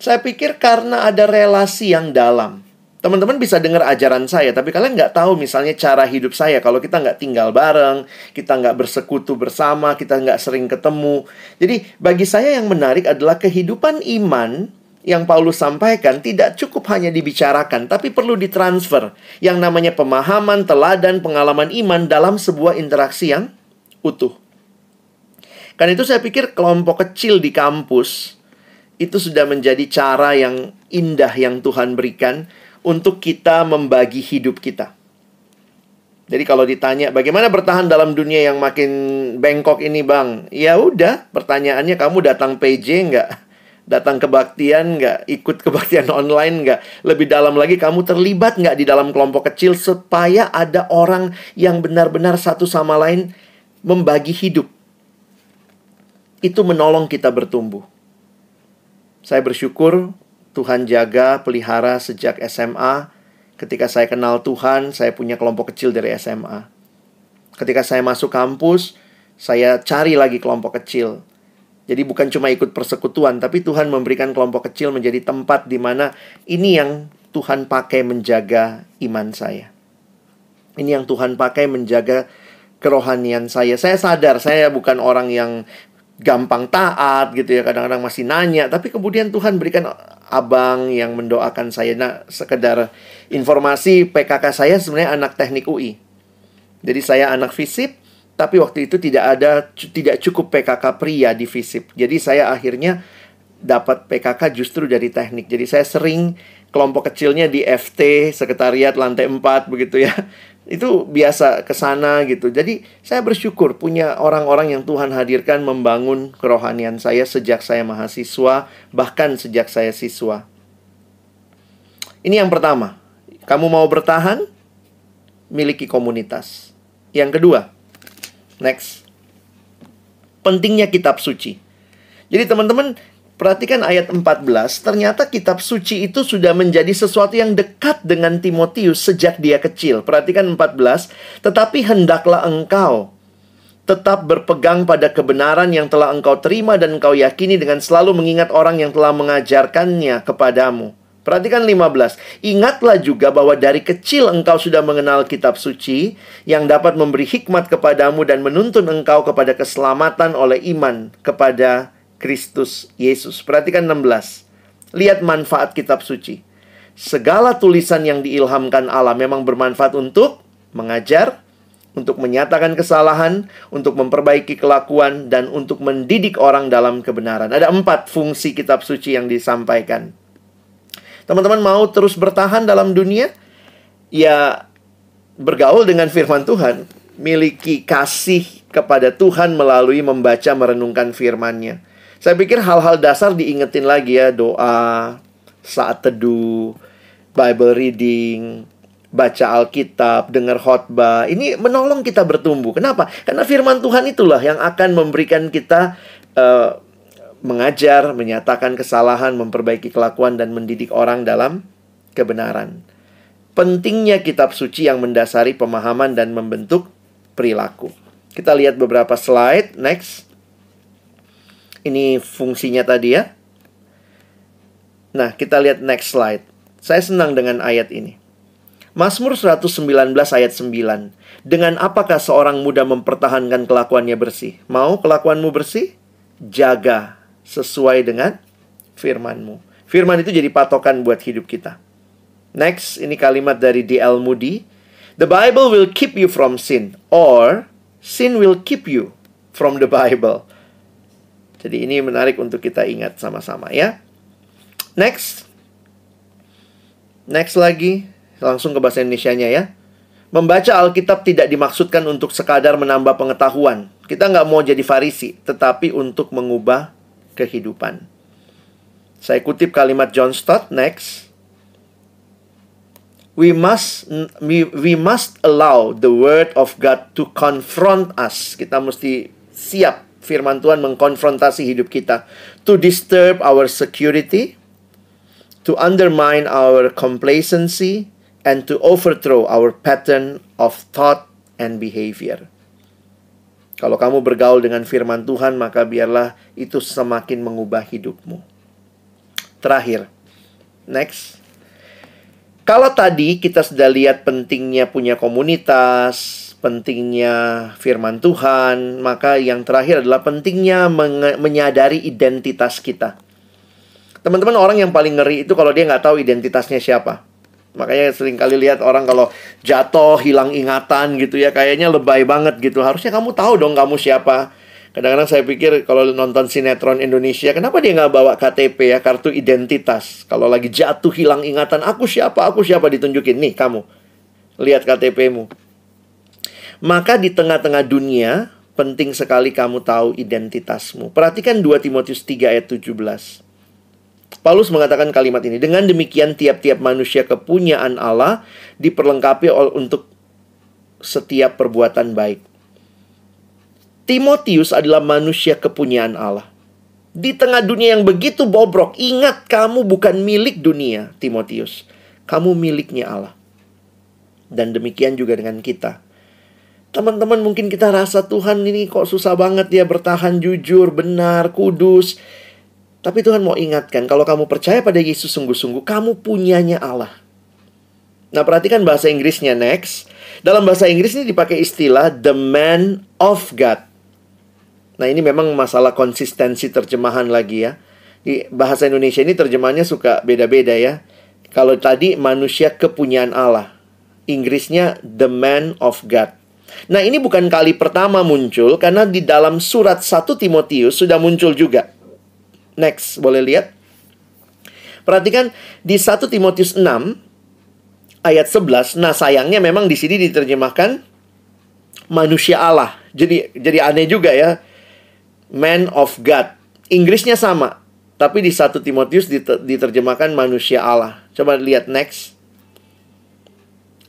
Saya pikir karena ada relasi yang dalam. Teman-teman bisa dengar ajaran saya, tapi kalian nggak tahu misalnya cara hidup saya. Kalau kita nggak tinggal bareng, kita nggak bersekutu bersama, kita nggak sering ketemu. Jadi bagi saya yang menarik adalah kehidupan iman yang Paulus sampaikan tidak cukup hanya dibicarakan, tapi perlu ditransfer. Yang namanya pemahaman, teladan, pengalaman iman dalam sebuah interaksi yang utuh. Karena itu saya pikir kelompok kecil di kampus itu sudah menjadi cara yang indah yang Tuhan berikan untuk kita membagi hidup kita. Jadi kalau ditanya bagaimana bertahan dalam dunia yang makin bengkok ini bang, ya udah pertanyaannya kamu datang PJ nggak, datang kebaktian nggak, ikut kebaktian online nggak, lebih dalam lagi kamu terlibat nggak di dalam kelompok kecil supaya ada orang yang benar-benar satu sama lain membagi hidup. Itu menolong kita bertumbuh. Saya bersyukur Tuhan jaga, pelihara sejak SMA. Ketika saya kenal Tuhan, saya punya kelompok kecil dari SMA. Ketika saya masuk kampus, saya cari lagi kelompok kecil. Jadi bukan cuma ikut persekutuan, tapi Tuhan memberikan kelompok kecil menjadi tempat di mana ini yang Tuhan pakai menjaga iman saya. Ini yang Tuhan pakai menjaga kerohanian saya. Saya sadar saya bukan orang yang gampang taat gitu ya kadang-kadang masih nanya tapi kemudian Tuhan berikan abang yang mendoakan saya nah sekedar informasi PKK saya sebenarnya anak teknik UI jadi saya anak fisip tapi waktu itu tidak ada tidak cukup PKK pria di fisip jadi saya akhirnya dapat PKK justru dari teknik jadi saya sering kelompok kecilnya di FT sekretariat lantai 4 begitu ya itu biasa ke sana gitu. Jadi saya bersyukur punya orang-orang yang Tuhan hadirkan membangun kerohanian saya sejak saya mahasiswa, bahkan sejak saya siswa. Ini yang pertama. Kamu mau bertahan? Miliki komunitas. Yang kedua. Next. Pentingnya kitab suci. Jadi teman-teman, Perhatikan ayat 14, ternyata kitab suci itu sudah menjadi sesuatu yang dekat dengan Timotius sejak dia kecil. Perhatikan 14, tetapi hendaklah engkau tetap berpegang pada kebenaran yang telah engkau terima dan engkau yakini dengan selalu mengingat orang yang telah mengajarkannya kepadamu. Perhatikan 15. Ingatlah juga bahwa dari kecil engkau sudah mengenal kitab suci yang dapat memberi hikmat kepadamu dan menuntun engkau kepada keselamatan oleh iman kepada Kristus Yesus. Perhatikan 16. Lihat manfaat kitab suci. Segala tulisan yang diilhamkan Allah memang bermanfaat untuk mengajar, untuk menyatakan kesalahan, untuk memperbaiki kelakuan, dan untuk mendidik orang dalam kebenaran. Ada empat fungsi kitab suci yang disampaikan. Teman-teman mau terus bertahan dalam dunia? Ya, bergaul dengan firman Tuhan. Miliki kasih kepada Tuhan melalui membaca merenungkan FirmanNya saya pikir hal-hal dasar diingetin lagi ya, doa, saat teduh, Bible reading, baca Alkitab, dengar khotbah. Ini menolong kita bertumbuh. Kenapa? Karena firman Tuhan itulah yang akan memberikan kita uh, mengajar, menyatakan kesalahan, memperbaiki kelakuan dan mendidik orang dalam kebenaran. Pentingnya kitab suci yang mendasari pemahaman dan membentuk perilaku. Kita lihat beberapa slide next. Ini fungsinya tadi ya. Nah, kita lihat next slide. Saya senang dengan ayat ini. Mazmur 119 ayat 9. Dengan apakah seorang muda mempertahankan kelakuannya bersih? Mau kelakuanmu bersih? Jaga sesuai dengan firmanmu. Firman itu jadi patokan buat hidup kita. Next, ini kalimat dari D.L. Moody. The Bible will keep you from sin or sin will keep you from the Bible. Jadi ini menarik untuk kita ingat sama-sama ya. Next. Next lagi, langsung ke bahasa Indonesia-nya ya. Membaca Alkitab tidak dimaksudkan untuk sekadar menambah pengetahuan. Kita nggak mau jadi farisi, tetapi untuk mengubah kehidupan. Saya kutip kalimat John Stott next. We must we, we must allow the word of God to confront us. Kita mesti siap firman Tuhan mengkonfrontasi hidup kita. To disturb our security, to undermine our complacency, and to overthrow our pattern of thought and behavior. Kalau kamu bergaul dengan firman Tuhan, maka biarlah itu semakin mengubah hidupmu. Terakhir, next. Kalau tadi kita sudah lihat pentingnya punya komunitas, pentingnya firman Tuhan, maka yang terakhir adalah pentingnya menyadari identitas kita. Teman-teman, orang yang paling ngeri itu kalau dia nggak tahu identitasnya siapa. Makanya sering kali lihat orang kalau jatuh, hilang ingatan gitu ya, kayaknya lebay banget gitu. Harusnya kamu tahu dong kamu siapa. Kadang-kadang saya pikir kalau nonton sinetron Indonesia, kenapa dia nggak bawa KTP ya, kartu identitas. Kalau lagi jatuh, hilang ingatan, aku siapa, aku siapa ditunjukin. Nih, kamu. Lihat KTP-mu. Maka di tengah-tengah dunia, penting sekali kamu tahu identitasmu. Perhatikan 2 Timotius 3 ayat 17. Paulus mengatakan kalimat ini, dengan demikian tiap-tiap manusia kepunyaan Allah diperlengkapi untuk setiap perbuatan baik. Timotius adalah manusia kepunyaan Allah. Di tengah dunia yang begitu bobrok, ingat kamu bukan milik dunia, Timotius. Kamu miliknya Allah. Dan demikian juga dengan kita teman-teman mungkin kita rasa Tuhan ini kok susah banget ya bertahan jujur, benar, kudus. Tapi Tuhan mau ingatkan, kalau kamu percaya pada Yesus sungguh-sungguh, kamu punyanya Allah. Nah, perhatikan bahasa Inggrisnya next. Dalam bahasa Inggris ini dipakai istilah the man of God. Nah, ini memang masalah konsistensi terjemahan lagi ya. Di bahasa Indonesia ini terjemahannya suka beda-beda ya. Kalau tadi manusia kepunyaan Allah, Inggrisnya the man of God. Nah, ini bukan kali pertama muncul karena di dalam surat 1 Timotius sudah muncul juga. Next, boleh lihat? Perhatikan di 1 Timotius 6 ayat 11. Nah, sayangnya memang di sini diterjemahkan manusia Allah. Jadi jadi aneh juga ya. Man of God. Inggrisnya sama, tapi di 1 Timotius diterjemahkan manusia Allah. Coba lihat next.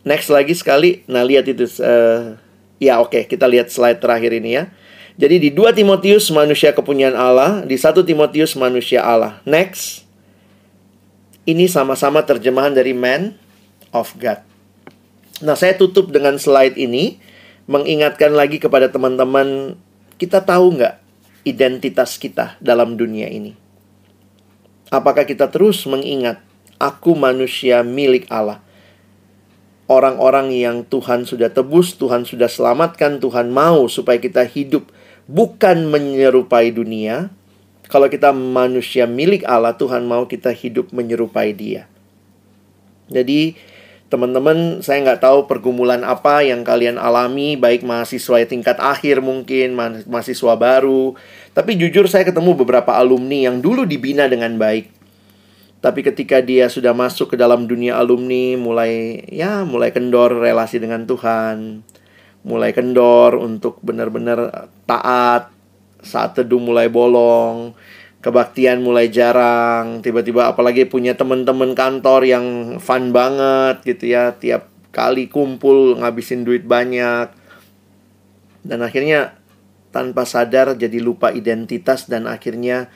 Next lagi sekali. Nah, lihat itu uh, Ya oke, okay, kita lihat slide terakhir ini ya. Jadi di 2 Timotius manusia kepunyaan Allah, di 1 Timotius manusia Allah. Next. Ini sama-sama terjemahan dari man of God. Nah, saya tutup dengan slide ini mengingatkan lagi kepada teman-teman kita tahu nggak identitas kita dalam dunia ini. Apakah kita terus mengingat aku manusia milik Allah? orang-orang yang Tuhan sudah tebus, Tuhan sudah selamatkan, Tuhan mau supaya kita hidup bukan menyerupai dunia. Kalau kita manusia milik Allah, Tuhan mau kita hidup menyerupai Dia. Jadi, teman-teman, saya nggak tahu pergumulan apa yang kalian alami, baik mahasiswa tingkat akhir mungkin, mahasiswa baru. Tapi jujur saya ketemu beberapa alumni yang dulu dibina dengan baik tapi ketika dia sudah masuk ke dalam dunia alumni, mulai ya mulai kendor relasi dengan Tuhan, mulai kendor untuk benar-benar taat, saat teduh mulai bolong, kebaktian mulai jarang, tiba-tiba apalagi punya teman-teman kantor yang fun banget gitu ya, tiap kali kumpul ngabisin duit banyak. Dan akhirnya tanpa sadar jadi lupa identitas dan akhirnya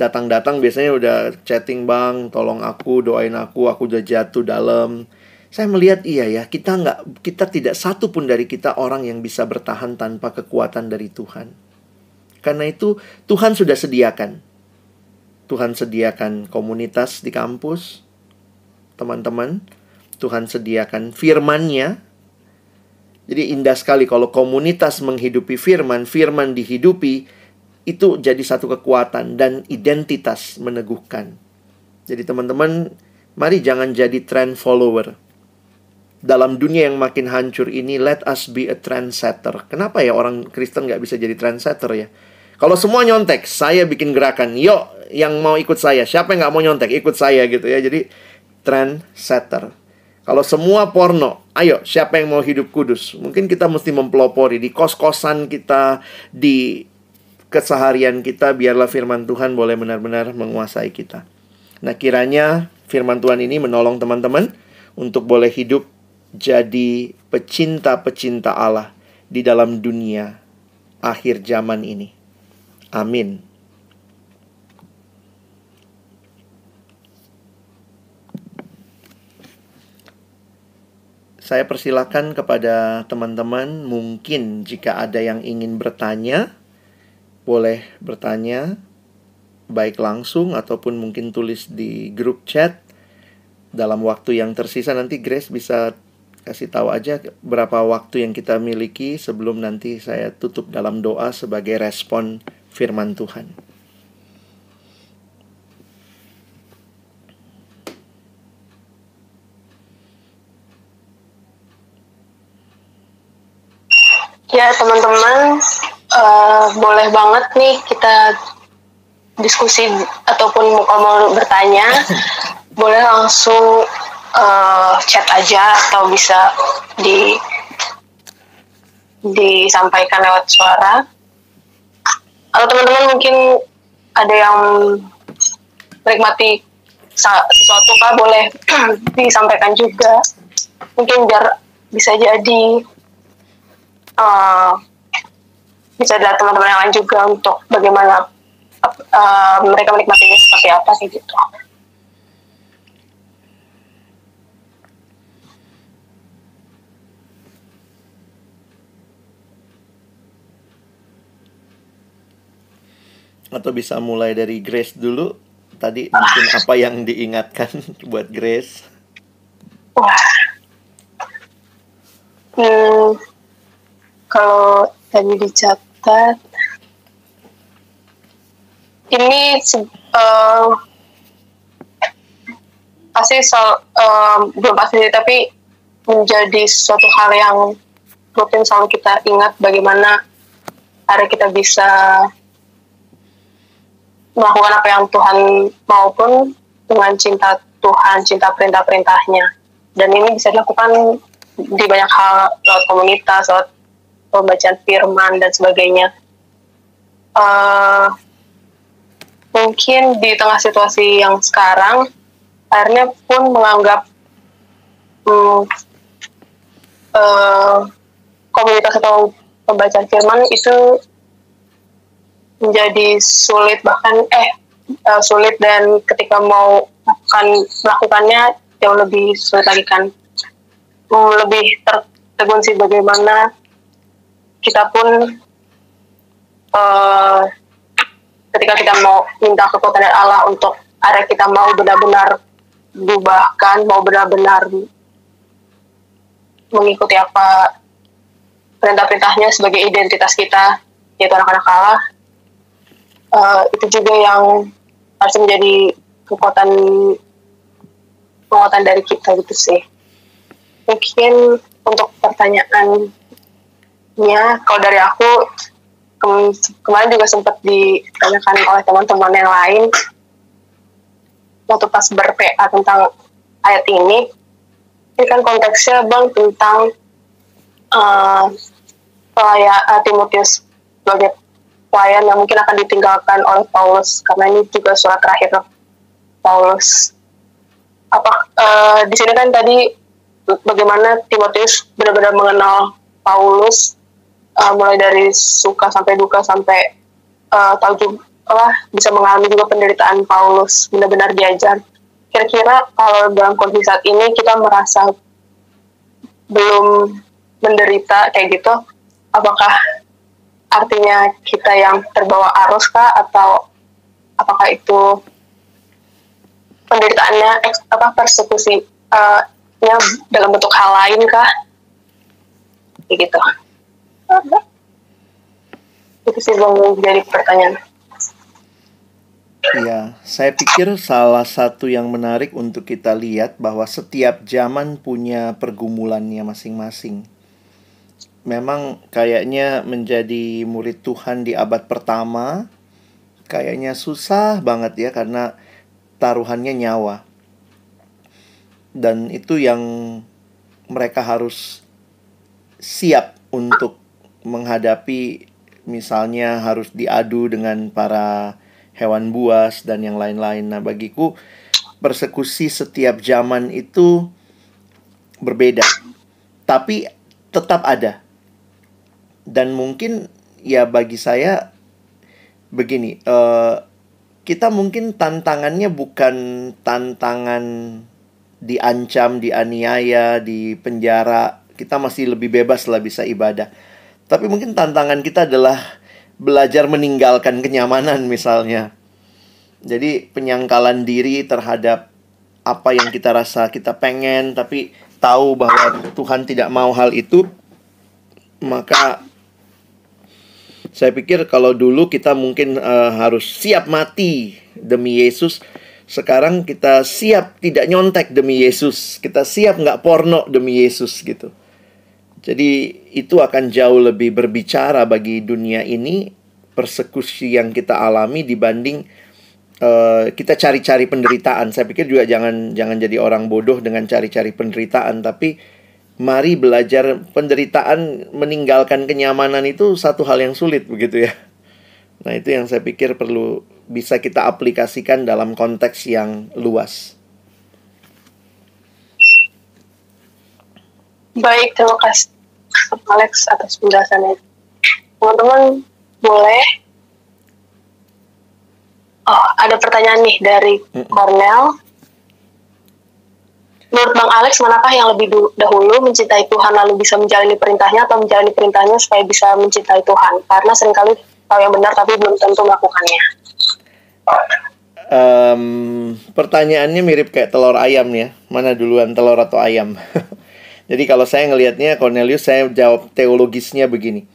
datang-datang biasanya udah chatting bang tolong aku doain aku aku udah jatuh dalam saya melihat iya ya kita nggak kita tidak satu pun dari kita orang yang bisa bertahan tanpa kekuatan dari Tuhan karena itu Tuhan sudah sediakan Tuhan sediakan komunitas di kampus teman-teman Tuhan sediakan firmannya jadi indah sekali kalau komunitas menghidupi firman firman dihidupi itu jadi satu kekuatan dan identitas meneguhkan. Jadi teman-teman, mari jangan jadi trend follower. Dalam dunia yang makin hancur ini, let us be a trendsetter. Kenapa ya orang Kristen nggak bisa jadi trendsetter ya? Kalau semua nyontek, saya bikin gerakan. Yuk, yang mau ikut saya. Siapa yang nggak mau nyontek, ikut saya gitu ya. Jadi trendsetter. Kalau semua porno, ayo siapa yang mau hidup kudus? Mungkin kita mesti mempelopori di kos-kosan kita, di keseharian kita, biarlah firman Tuhan boleh benar-benar menguasai kita. Nah, kiranya firman Tuhan ini menolong teman-teman untuk boleh hidup jadi pecinta-pecinta Allah di dalam dunia akhir zaman ini. Amin. Saya persilakan kepada teman-teman, mungkin jika ada yang ingin bertanya boleh bertanya baik langsung ataupun mungkin tulis di grup chat dalam waktu yang tersisa nanti Grace bisa kasih tahu aja berapa waktu yang kita miliki sebelum nanti saya tutup dalam doa sebagai respon firman Tuhan. Ya teman-teman uh, boleh banget nih kita diskusi ataupun mau mau bertanya boleh langsung uh, chat aja atau bisa di disampaikan lewat suara. Kalau teman-teman mungkin ada yang menikmati sesuatu kah boleh disampaikan juga mungkin biar bisa jadi uh, bisa dilihat teman-teman yang lain juga untuk bagaimana uh, mereka menikmatinya seperti apa sih gitu. Atau bisa mulai dari Grace dulu. Tadi mungkin apa yang diingatkan buat Grace? Hmm kalau tadi dicatat ini uh, pasti sel, uh, eh, belum pasti tapi menjadi suatu hal yang rutin selalu kita ingat bagaimana hari kita bisa melakukan apa yang Tuhan maupun dengan cinta Tuhan, cinta perintah-perintahnya. Dan ini bisa dilakukan di banyak hal lewat komunitas, lewat pembacaan firman dan sebagainya. Uh, mungkin di tengah situasi yang sekarang, akhirnya pun menganggap hmm, uh, komunitas atau pembacaan firman itu menjadi sulit bahkan eh uh, sulit dan ketika mau akan melakukannya jauh lebih sulit lagi kan hmm, lebih tertegun sih bagaimana kita pun uh, ketika kita mau minta kekuatan dari Allah untuk area kita mau benar-benar diubahkan, mau benar-benar mengikuti apa perintah-perintahnya sebagai identitas kita, yaitu anak-anak Allah. Uh, itu juga yang harus menjadi kekuatan kekuatan dari kita gitu sih. Mungkin untuk pertanyaan ya kalau dari aku ke kemarin juga sempat ditanyakan oleh teman-teman yang lain waktu pas berPA tentang ayat ini ini kan konteksnya bang tentang uh, pelayan uh, Timotius sebagai pelayan yang mungkin akan ditinggalkan oleh Paulus karena ini juga surat terakhir Paulus apa uh, di sini kan tadi bagaimana Timotius benar-benar mengenal Paulus uh, mulai dari suka sampai duka sampai uh, eh, takjub lah bisa mengalami juga penderitaan Paulus benar-benar diajar. Kira-kira kalau dalam kondisi saat ini kita merasa belum menderita kayak gitu, apakah artinya kita yang terbawa arus kah atau apakah itu penderitaannya apa persekusi uh, dalam bentuk hal lain kah? Kayak gitu itu sih bang jadi pertanyaan Iya, saya pikir salah satu yang menarik untuk kita lihat bahwa setiap zaman punya pergumulannya masing-masing. Memang kayaknya menjadi murid Tuhan di abad pertama kayaknya susah banget ya karena taruhannya nyawa. Dan itu yang mereka harus siap untuk menghadapi misalnya harus diadu dengan para hewan buas dan yang lain-lain. Nah, bagiku persekusi setiap zaman itu berbeda. Tapi tetap ada. Dan mungkin ya bagi saya begini, uh, kita mungkin tantangannya bukan tantangan diancam, dianiaya, di penjara. Kita masih lebih bebas lah bisa ibadah tapi mungkin tantangan kita adalah belajar meninggalkan kenyamanan misalnya. Jadi penyangkalan diri terhadap apa yang kita rasa kita pengen tapi tahu bahwa Tuhan tidak mau hal itu maka saya pikir kalau dulu kita mungkin uh, harus siap mati demi Yesus sekarang kita siap tidak nyontek demi Yesus kita siap nggak porno demi Yesus gitu jadi itu akan jauh lebih berbicara bagi dunia ini persekusi yang kita alami dibanding uh, kita cari-cari penderitaan. Saya pikir juga jangan jangan jadi orang bodoh dengan cari-cari penderitaan, tapi mari belajar penderitaan meninggalkan kenyamanan itu satu hal yang sulit begitu ya. Nah, itu yang saya pikir perlu bisa kita aplikasikan dalam konteks yang luas. Baik, terima kasih Alex atas penjelasannya. Teman-teman boleh Oh, ada pertanyaan nih dari mm Cornell. Menurut Bang Alex, manakah yang lebih dahulu mencintai Tuhan lalu bisa menjalani perintahnya atau menjalani perintahnya supaya bisa mencintai Tuhan? Karena seringkali tahu yang benar tapi belum tentu melakukannya. Um, pertanyaannya mirip kayak telur ayam ya. Mana duluan telur atau ayam? Jadi kalau saya ngelihatnya Cornelius, saya jawab teologisnya begini.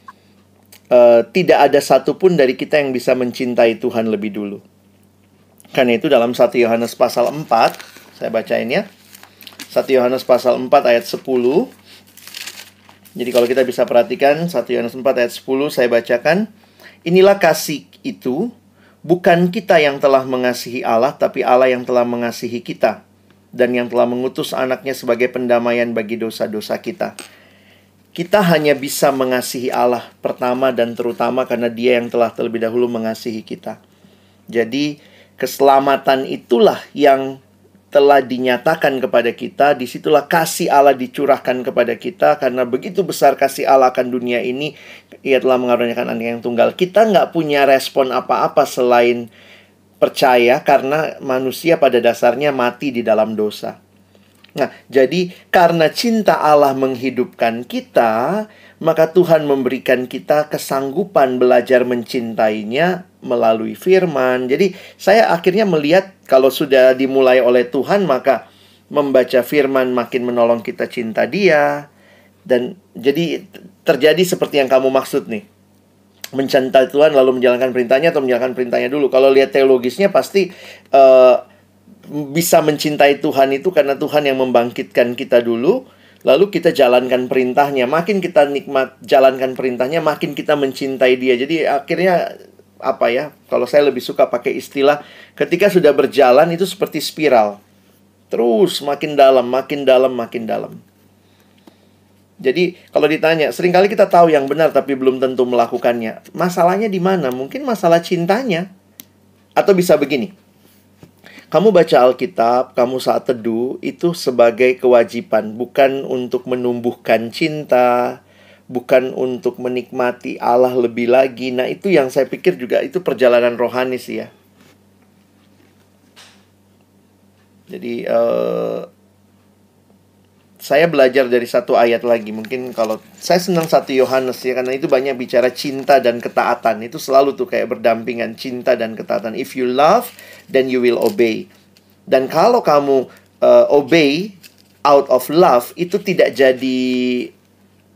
E, tidak ada satupun dari kita yang bisa mencintai Tuhan lebih dulu. Karena itu dalam 1 Yohanes pasal 4, saya bacain ya. 1 Yohanes pasal 4 ayat 10. Jadi kalau kita bisa perhatikan 1 Yohanes 4 ayat 10 saya bacakan. Inilah kasih itu, bukan kita yang telah mengasihi Allah, tapi Allah yang telah mengasihi kita dan yang telah mengutus anaknya sebagai pendamaian bagi dosa-dosa kita. Kita hanya bisa mengasihi Allah pertama dan terutama karena dia yang telah terlebih dahulu mengasihi kita. Jadi keselamatan itulah yang telah dinyatakan kepada kita, disitulah kasih Allah dicurahkan kepada kita, karena begitu besar kasih Allah akan dunia ini, ia telah mengaruniakan anak yang tunggal. Kita nggak punya respon apa-apa selain percaya karena manusia pada dasarnya mati di dalam dosa. Nah, jadi karena cinta Allah menghidupkan kita, maka Tuhan memberikan kita kesanggupan belajar mencintainya melalui firman. Jadi, saya akhirnya melihat kalau sudah dimulai oleh Tuhan, maka membaca firman makin menolong kita cinta Dia. Dan jadi terjadi seperti yang kamu maksud nih mencintai Tuhan lalu menjalankan perintahnya atau menjalankan perintahnya dulu. Kalau lihat teologisnya pasti uh, bisa mencintai Tuhan itu karena Tuhan yang membangkitkan kita dulu, lalu kita jalankan perintahnya. Makin kita nikmat jalankan perintahnya, makin kita mencintai Dia. Jadi akhirnya apa ya? Kalau saya lebih suka pakai istilah ketika sudah berjalan itu seperti spiral. Terus makin dalam, makin dalam, makin dalam. Jadi kalau ditanya, seringkali kita tahu yang benar tapi belum tentu melakukannya. Masalahnya di mana? Mungkin masalah cintanya. Atau bisa begini. Kamu baca Alkitab, kamu saat teduh itu sebagai kewajiban, bukan untuk menumbuhkan cinta, bukan untuk menikmati Allah lebih lagi. Nah, itu yang saya pikir juga itu perjalanan rohani sih ya. Jadi uh saya belajar dari satu ayat lagi mungkin kalau saya senang satu Yohanes ya karena itu banyak bicara cinta dan ketaatan itu selalu tuh kayak berdampingan cinta dan ketaatan if you love then you will obey dan kalau kamu uh, obey out of love itu tidak jadi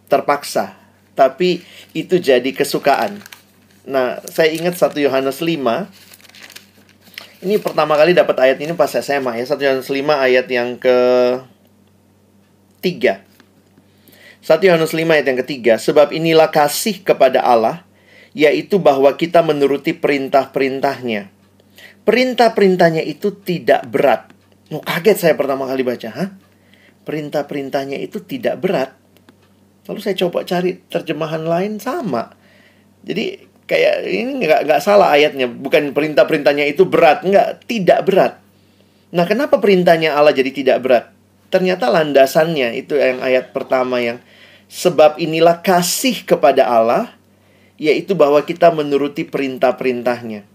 terpaksa tapi itu jadi kesukaan nah saya ingat satu Yohanes 5 ini pertama kali dapat ayat ini pas SMA ya satu Yohanes 5 ayat yang ke 3. 1 Yohanes 5 ayat yang ketiga, sebab inilah kasih kepada Allah, yaitu bahwa kita menuruti perintah-perintahnya. Perintah-perintahnya itu tidak berat. Oh, kaget saya pertama kali baca, ha Perintah-perintahnya itu tidak berat. Lalu saya coba cari terjemahan lain sama. Jadi kayak ini nggak nggak salah ayatnya, bukan perintah-perintahnya itu berat, nggak tidak berat. Nah, kenapa perintahnya Allah jadi tidak berat? Ternyata landasannya itu yang ayat pertama yang sebab inilah kasih kepada Allah yaitu bahwa kita menuruti perintah-perintahnya.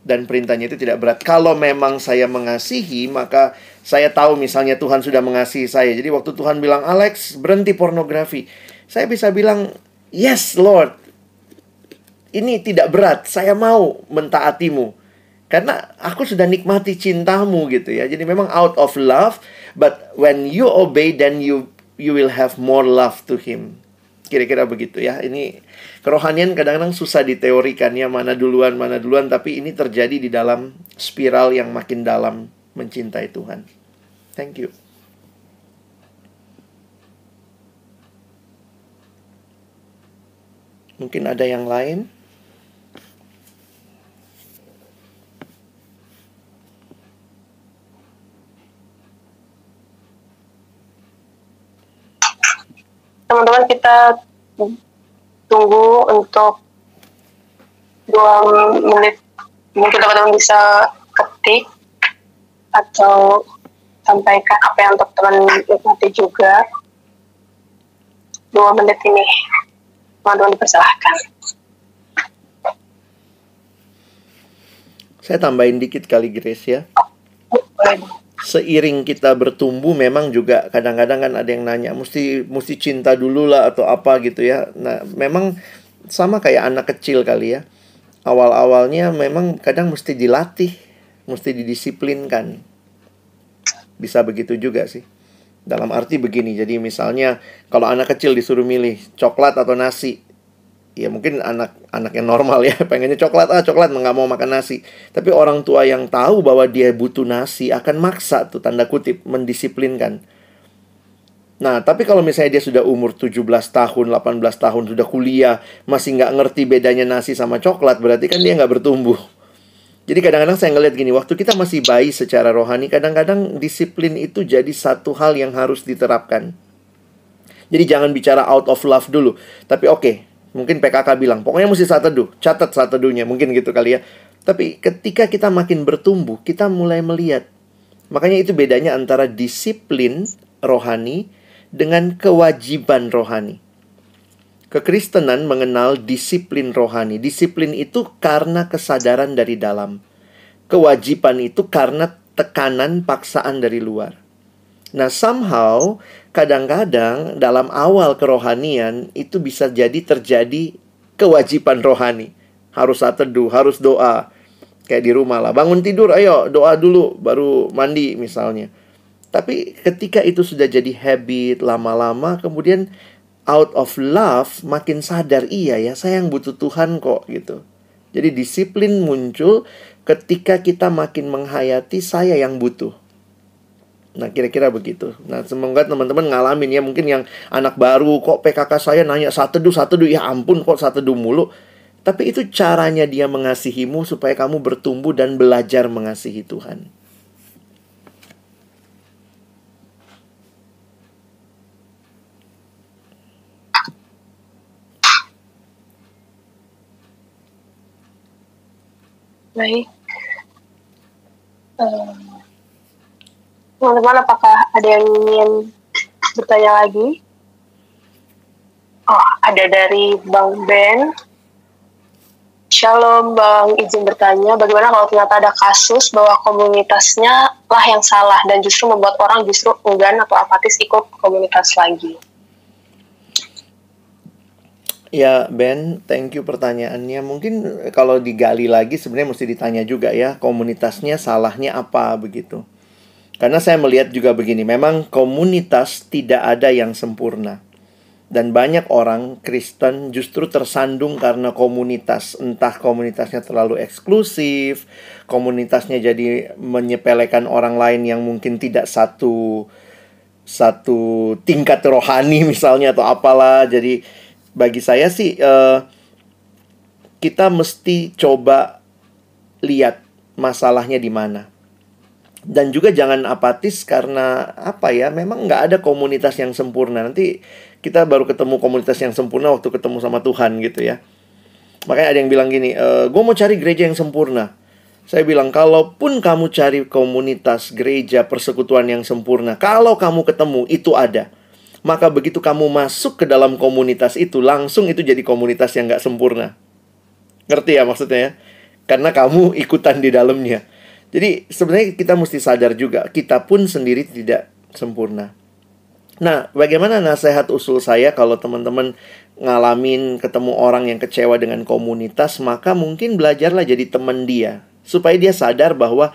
Dan perintahnya itu tidak berat. Kalau memang saya mengasihi, maka saya tahu misalnya Tuhan sudah mengasihi saya. Jadi waktu Tuhan bilang, Alex, berhenti pornografi. Saya bisa bilang, yes Lord, ini tidak berat, saya mau mentaatimu karena aku sudah nikmati cintamu gitu ya. Jadi memang out of love, but when you obey then you you will have more love to him. Kira-kira begitu ya. Ini kerohanian kadang-kadang susah diteorikannya mana duluan mana duluan tapi ini terjadi di dalam spiral yang makin dalam mencintai Tuhan. Thank you. Mungkin ada yang lain? teman-teman kita tunggu untuk dua menit mungkin teman-teman bisa ketik atau sampaikan apa yang teman-teman nikmati juga dua menit ini teman-teman dipersilahkan saya tambahin dikit kali Grace ya oh, seiring kita bertumbuh memang juga kadang-kadang kan ada yang nanya mesti mesti cinta dulu lah atau apa gitu ya. Nah, memang sama kayak anak kecil kali ya. Awal-awalnya memang kadang mesti dilatih, mesti didisiplinkan. Bisa begitu juga sih. Dalam arti begini, jadi misalnya kalau anak kecil disuruh milih coklat atau nasi, ya mungkin anak anak yang normal ya pengennya coklat ah coklat nggak mau makan nasi tapi orang tua yang tahu bahwa dia butuh nasi akan maksa tuh tanda kutip mendisiplinkan Nah, tapi kalau misalnya dia sudah umur 17 tahun, 18 tahun, sudah kuliah, masih nggak ngerti bedanya nasi sama coklat, berarti kan dia nggak bertumbuh. Jadi kadang-kadang saya ngeliat gini, waktu kita masih bayi secara rohani, kadang-kadang disiplin itu jadi satu hal yang harus diterapkan. Jadi jangan bicara out of love dulu. Tapi oke, okay, Mungkin PKK bilang, pokoknya mesti saat teduh, catat saat teduhnya, mungkin gitu kali ya. Tapi ketika kita makin bertumbuh, kita mulai melihat. Makanya itu bedanya antara disiplin rohani dengan kewajiban rohani. Kekristenan mengenal disiplin rohani. Disiplin itu karena kesadaran dari dalam. Kewajiban itu karena tekanan paksaan dari luar. Nah, somehow kadang-kadang dalam awal kerohanian itu bisa jadi terjadi kewajiban rohani. Harus saat teduh, harus doa. Kayak di rumah lah, bangun tidur, ayo doa dulu, baru mandi misalnya. Tapi ketika itu sudah jadi habit lama-lama, kemudian out of love makin sadar, iya ya, saya yang butuh Tuhan kok gitu. Jadi disiplin muncul ketika kita makin menghayati saya yang butuh. Nah, kira-kira begitu. Nah, semoga teman-teman ngalamin ya. Mungkin yang anak baru, kok PKK saya nanya satu du, satu du. Ya ampun, kok satu du mulu. Tapi itu caranya dia mengasihimu supaya kamu bertumbuh dan belajar mengasihi Tuhan. Baik. Um teman-teman apakah ada yang ingin bertanya lagi? Oh, ada dari Bang Ben. Shalom Bang, izin bertanya, bagaimana kalau ternyata ada kasus bahwa komunitasnya lah yang salah dan justru membuat orang justru enggan atau apatis ikut komunitas lagi? Ya Ben, thank you pertanyaannya. Mungkin kalau digali lagi sebenarnya mesti ditanya juga ya komunitasnya salahnya apa begitu. Karena saya melihat juga begini, memang komunitas tidak ada yang sempurna. Dan banyak orang Kristen justru tersandung karena komunitas, entah komunitasnya terlalu eksklusif, komunitasnya jadi menyepelekan orang lain yang mungkin tidak satu satu tingkat rohani misalnya atau apalah. Jadi bagi saya sih uh, kita mesti coba lihat masalahnya di mana dan juga jangan apatis karena apa ya memang nggak ada komunitas yang sempurna nanti kita baru ketemu komunitas yang sempurna waktu ketemu sama Tuhan gitu ya makanya ada yang bilang gini e, eh, gue mau cari gereja yang sempurna saya bilang kalaupun kamu cari komunitas gereja persekutuan yang sempurna kalau kamu ketemu itu ada maka begitu kamu masuk ke dalam komunitas itu langsung itu jadi komunitas yang nggak sempurna ngerti ya maksudnya ya karena kamu ikutan di dalamnya jadi sebenarnya kita mesti sadar juga, kita pun sendiri tidak sempurna. Nah, bagaimana nasihat usul saya kalau teman-teman ngalamin ketemu orang yang kecewa dengan komunitas, maka mungkin belajarlah jadi teman dia. Supaya dia sadar bahwa,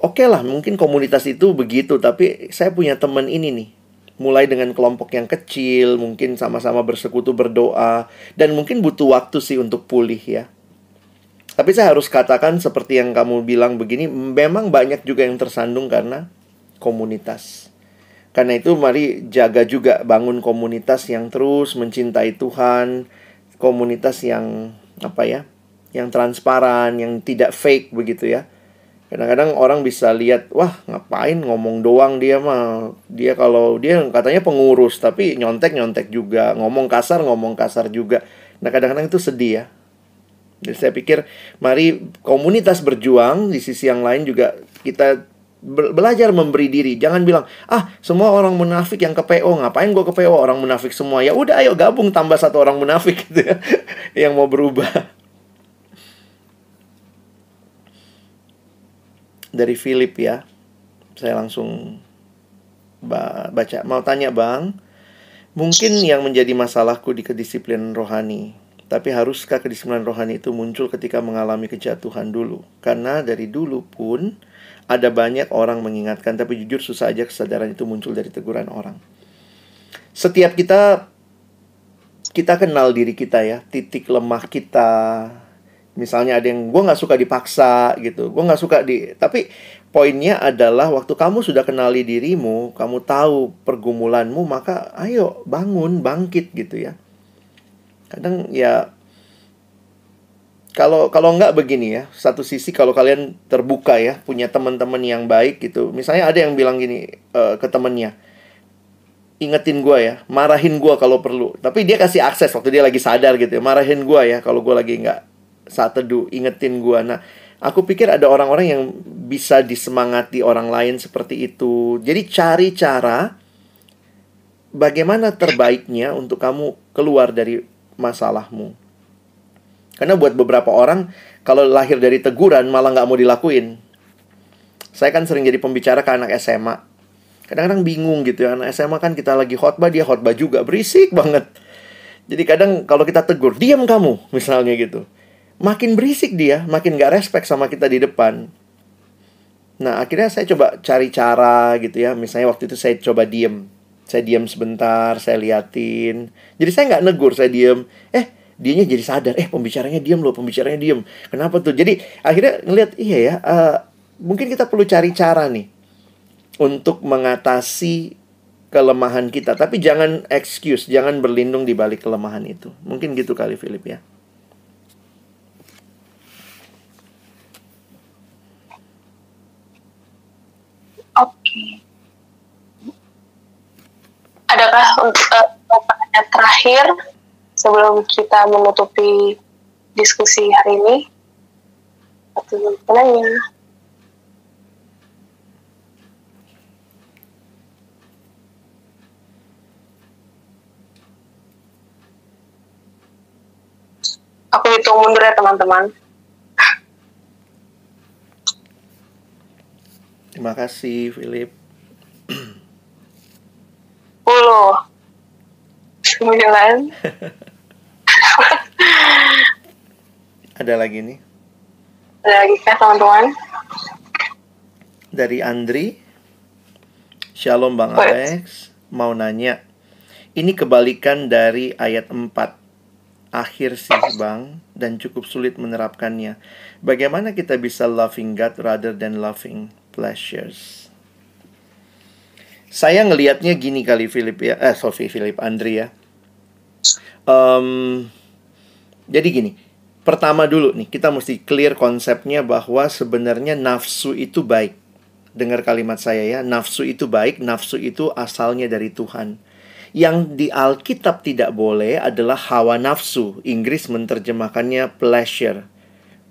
oke okay lah mungkin komunitas itu begitu, tapi saya punya teman ini nih mulai dengan kelompok yang kecil, mungkin sama-sama bersekutu berdoa, dan mungkin butuh waktu sih untuk pulih ya. Tapi saya harus katakan seperti yang kamu bilang begini, memang banyak juga yang tersandung karena komunitas. Karena itu mari jaga juga bangun komunitas yang terus mencintai Tuhan, komunitas yang apa ya? yang transparan, yang tidak fake begitu ya. Kadang-kadang orang bisa lihat, wah ngapain ngomong doang dia mah. Dia kalau dia katanya pengurus tapi nyontek-nyontek juga, ngomong kasar ngomong kasar juga. Nah, kadang-kadang itu sedih ya. Jadi saya pikir mari komunitas berjuang di sisi yang lain juga kita belajar memberi diri. Jangan bilang, "Ah, semua orang munafik yang ke PO, ngapain gue ke PO orang munafik semua?" Ya udah ayo gabung tambah satu orang munafik gitu ya, yang mau berubah. Dari Philip ya. Saya langsung baca. Mau tanya, Bang. Mungkin yang menjadi masalahku di kedisiplinan rohani tapi haruskah kedisiplinan rohani itu muncul ketika mengalami kejatuhan dulu? Karena dari dulu pun ada banyak orang mengingatkan, tapi jujur susah aja kesadaran itu muncul dari teguran orang. Setiap kita kita kenal diri kita ya, titik lemah kita. Misalnya ada yang gue gak suka dipaksa gitu, gue gak suka di. Tapi poinnya adalah waktu kamu sudah kenali dirimu, kamu tahu pergumulanmu, maka ayo bangun bangkit gitu ya kadang ya kalau kalau nggak begini ya satu sisi kalau kalian terbuka ya punya teman-teman yang baik gitu misalnya ada yang bilang gini uh, ke temennya ingetin gue ya marahin gue kalau perlu tapi dia kasih akses waktu dia lagi sadar gitu ya marahin gue ya kalau gue lagi nggak saat teduh ingetin gue nah aku pikir ada orang-orang yang bisa disemangati orang lain seperti itu jadi cari cara bagaimana terbaiknya untuk kamu keluar dari masalahmu. Karena buat beberapa orang, kalau lahir dari teguran malah nggak mau dilakuin. Saya kan sering jadi pembicara ke anak SMA. Kadang-kadang bingung gitu ya, anak SMA kan kita lagi khotbah, dia khotbah juga, berisik banget. Jadi kadang kalau kita tegur, diam kamu, misalnya gitu. Makin berisik dia, makin gak respect sama kita di depan. Nah, akhirnya saya coba cari cara gitu ya. Misalnya waktu itu saya coba diem saya diam sebentar saya liatin jadi saya nggak negur saya diam eh dianya jadi sadar eh pembicaranya diam loh pembicaranya diam kenapa tuh jadi akhirnya ngelihat iya ya uh, mungkin kita perlu cari cara nih untuk mengatasi kelemahan kita tapi jangan excuse jangan berlindung di balik kelemahan itu mungkin gitu kali Philip ya adalah untuk uh, terakhir sebelum kita menutupi diskusi hari ini satu penanya aku hitung mundur ya teman-teman terima kasih Philip sepuluh sembilan ada lagi nih ada lagi kan teman-teman dari Andri Shalom Bang Wait. Alex mau nanya ini kebalikan dari ayat 4 akhir sih bang dan cukup sulit menerapkannya. Bagaimana kita bisa loving God rather than loving pleasures? saya ngelihatnya gini kali Philip ya, eh sorry Philip Andri ya. Um, jadi gini, pertama dulu nih kita mesti clear konsepnya bahwa sebenarnya nafsu itu baik. Dengar kalimat saya ya, nafsu itu baik, nafsu itu asalnya dari Tuhan. Yang di Alkitab tidak boleh adalah hawa nafsu. Inggris menterjemahkannya pleasure.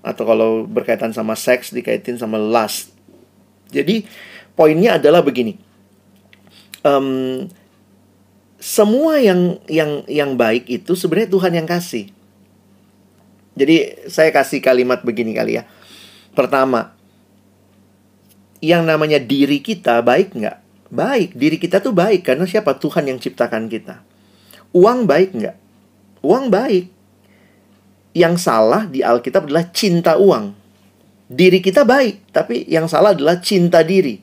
Atau kalau berkaitan sama seks dikaitin sama lust. Jadi poinnya adalah begini um, semua yang yang yang baik itu sebenarnya Tuhan yang kasih. Jadi saya kasih kalimat begini kali ya. Pertama, yang namanya diri kita baik nggak? Baik, diri kita tuh baik karena siapa? Tuhan yang ciptakan kita. Uang baik nggak? Uang baik. Yang salah di Alkitab adalah cinta uang. Diri kita baik, tapi yang salah adalah cinta diri.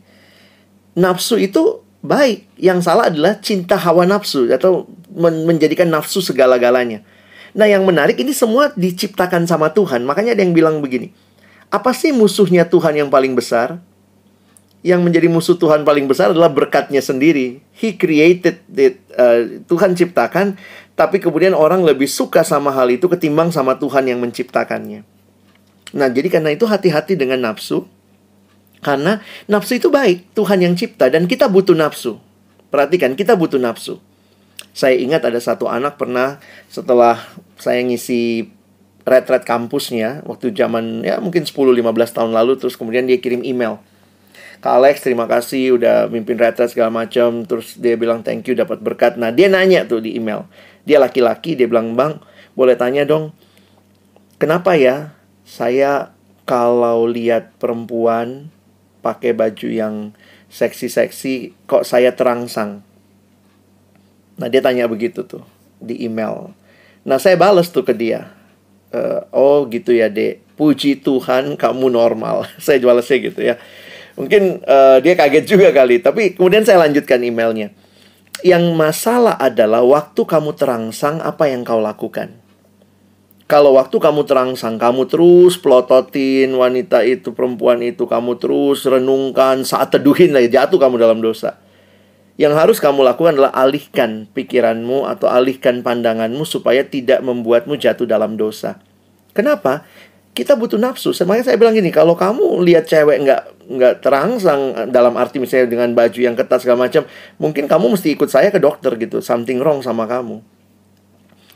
Nafsu itu baik. Yang salah adalah cinta hawa nafsu atau menjadikan nafsu segala-galanya. Nah, yang menarik ini semua diciptakan sama Tuhan. Makanya ada yang bilang begini. Apa sih musuhnya Tuhan yang paling besar? Yang menjadi musuh Tuhan paling besar adalah berkatnya sendiri. He created it. Uh, Tuhan ciptakan, tapi kemudian orang lebih suka sama hal itu ketimbang sama Tuhan yang menciptakannya. Nah, jadi karena itu hati-hati dengan nafsu. Karena nafsu itu baik, Tuhan yang cipta dan kita butuh nafsu. Perhatikan, kita butuh nafsu. Saya ingat ada satu anak pernah setelah saya ngisi retret kampusnya waktu zaman ya mungkin 10 15 tahun lalu terus kemudian dia kirim email. Kak Alex terima kasih udah mimpin retret segala macam terus dia bilang thank you dapat berkat. Nah, dia nanya tuh di email. Dia laki-laki dia bilang, "Bang, boleh tanya dong kenapa ya saya kalau lihat perempuan pakai baju yang seksi-seksi kok saya terangsang. Nah dia tanya begitu tuh di email. Nah saya balas tuh ke dia. E, oh gitu ya dek. Puji Tuhan kamu normal. saya balasnya gitu ya. Mungkin uh, dia kaget juga kali. Tapi kemudian saya lanjutkan emailnya. Yang masalah adalah waktu kamu terangsang apa yang kau lakukan kalau waktu kamu terangsang, kamu terus pelototin wanita itu, perempuan itu, kamu terus renungkan, saat teduhin lagi, jatuh kamu dalam dosa. Yang harus kamu lakukan adalah alihkan pikiranmu atau alihkan pandanganmu supaya tidak membuatmu jatuh dalam dosa. Kenapa? Kita butuh nafsu. Semuanya saya bilang gini, kalau kamu lihat cewek nggak nggak terangsang eh, dalam arti misalnya dengan baju yang ketat segala macam, mungkin kamu mesti ikut saya ke dokter gitu. Something wrong sama kamu.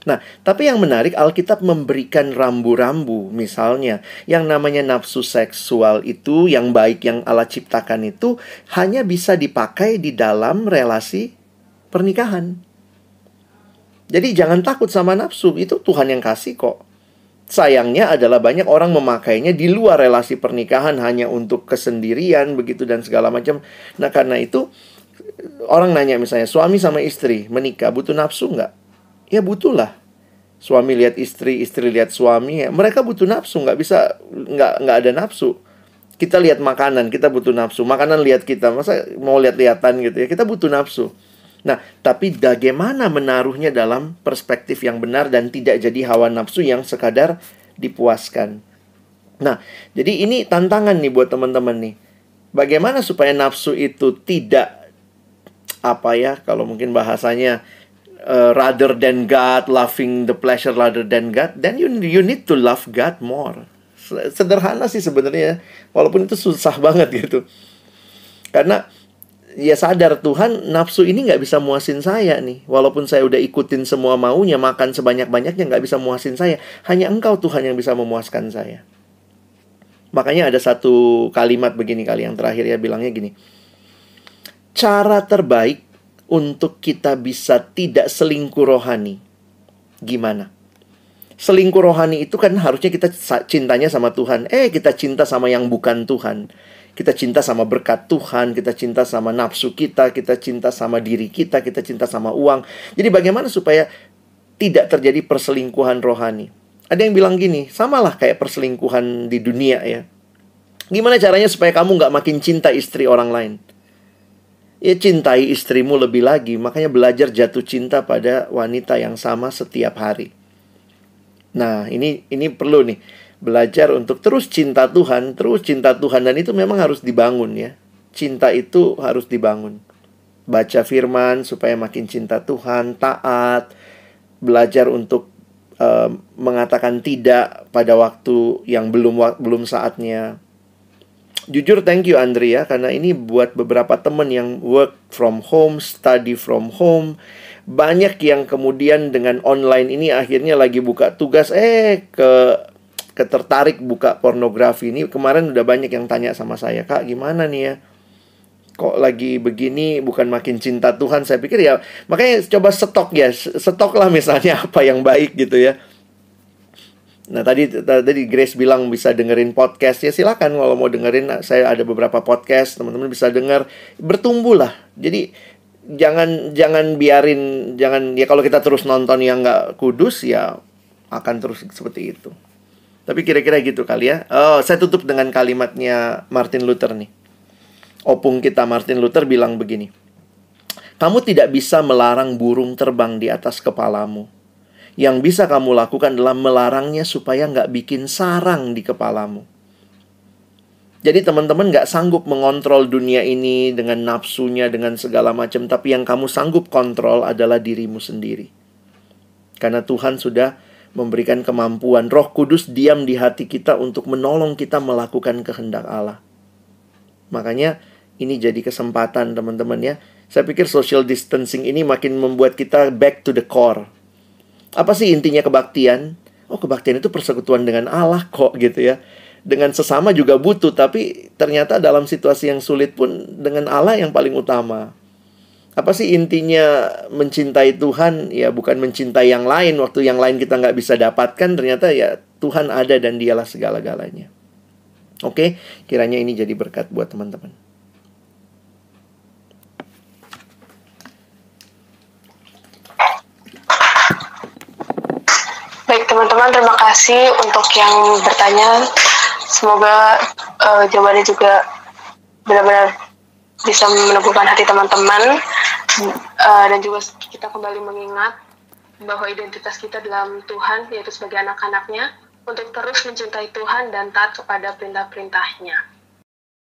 Nah, tapi yang menarik Alkitab memberikan rambu-rambu misalnya yang namanya nafsu seksual itu yang baik yang Allah ciptakan itu hanya bisa dipakai di dalam relasi pernikahan. Jadi jangan takut sama nafsu, itu Tuhan yang kasih kok. Sayangnya adalah banyak orang memakainya di luar relasi pernikahan hanya untuk kesendirian begitu dan segala macam. Nah karena itu orang nanya misalnya suami sama istri menikah butuh nafsu nggak? ya butuh lah suami lihat istri istri lihat suami ya. mereka butuh nafsu nggak bisa nggak nggak ada nafsu kita lihat makanan kita butuh nafsu makanan lihat kita masa mau lihat-lihatan gitu ya kita butuh nafsu nah tapi bagaimana menaruhnya dalam perspektif yang benar dan tidak jadi hawa nafsu yang sekadar dipuaskan nah jadi ini tantangan nih buat teman-teman nih bagaimana supaya nafsu itu tidak apa ya kalau mungkin bahasanya uh, rather than God, loving the pleasure rather than God, then you you need to love God more. Sederhana sih sebenarnya, ya. walaupun itu susah banget gitu. Karena ya sadar Tuhan nafsu ini nggak bisa muasin saya nih. Walaupun saya udah ikutin semua maunya, makan sebanyak-banyaknya nggak bisa muasin saya. Hanya Engkau Tuhan yang bisa memuaskan saya. Makanya ada satu kalimat begini kali yang terakhir ya bilangnya gini. Cara terbaik untuk kita bisa tidak selingkuh rohani. Gimana? Selingkuh rohani itu kan harusnya kita cintanya sama Tuhan. Eh, kita cinta sama yang bukan Tuhan. Kita cinta sama berkat Tuhan, kita cinta sama nafsu kita, kita cinta sama diri kita, kita cinta sama uang. Jadi bagaimana supaya tidak terjadi perselingkuhan rohani? Ada yang bilang gini, samalah kayak perselingkuhan di dunia ya. Gimana caranya supaya kamu nggak makin cinta istri orang lain? ya cintai istrimu lebih lagi. Makanya belajar jatuh cinta pada wanita yang sama setiap hari. Nah, ini ini perlu nih belajar untuk terus cinta Tuhan, terus cinta Tuhan dan itu memang harus dibangun ya. Cinta itu harus dibangun. Baca firman supaya makin cinta Tuhan, taat, belajar untuk uh, mengatakan tidak pada waktu yang belum belum saatnya jujur thank you Andrea karena ini buat beberapa temen yang work from home, study from home, banyak yang kemudian dengan online ini akhirnya lagi buka tugas eh ke ketertarik buka pornografi ini kemarin udah banyak yang tanya sama saya kak gimana nih ya kok lagi begini bukan makin cinta Tuhan saya pikir ya makanya coba stok ya stoklah misalnya apa yang baik gitu ya Nah tadi tadi Grace bilang bisa dengerin podcast ya silakan kalau mau dengerin nah, saya ada beberapa podcast teman-teman bisa denger bertumbuh lah jadi jangan jangan biarin jangan ya kalau kita terus nonton yang nggak kudus ya akan terus seperti itu tapi kira-kira gitu kali ya oh, saya tutup dengan kalimatnya Martin Luther nih opung kita Martin Luther bilang begini kamu tidak bisa melarang burung terbang di atas kepalamu yang bisa kamu lakukan adalah melarangnya supaya nggak bikin sarang di kepalamu. Jadi teman-teman nggak sanggup mengontrol dunia ini dengan nafsunya, dengan segala macam. Tapi yang kamu sanggup kontrol adalah dirimu sendiri. Karena Tuhan sudah memberikan kemampuan. Roh Kudus diam di hati kita untuk menolong kita melakukan kehendak Allah. Makanya ini jadi kesempatan teman-teman ya. Saya pikir social distancing ini makin membuat kita back to the core. Apa sih intinya kebaktian? Oh, kebaktian itu persekutuan dengan Allah kok gitu ya. Dengan sesama juga butuh, tapi ternyata dalam situasi yang sulit pun dengan Allah yang paling utama. Apa sih intinya mencintai Tuhan? Ya, bukan mencintai yang lain. Waktu yang lain kita nggak bisa dapatkan, ternyata ya Tuhan ada dan dialah segala-galanya. Oke, kiranya ini jadi berkat buat teman-teman. teman-teman terima kasih untuk yang bertanya. Semoga uh, jawabannya juga benar-benar bisa meneguhkan hati teman-teman uh, dan juga kita kembali mengingat bahwa identitas kita dalam Tuhan yaitu sebagai anak-anaknya untuk terus mencintai Tuhan dan taat kepada perintah-perintahnya.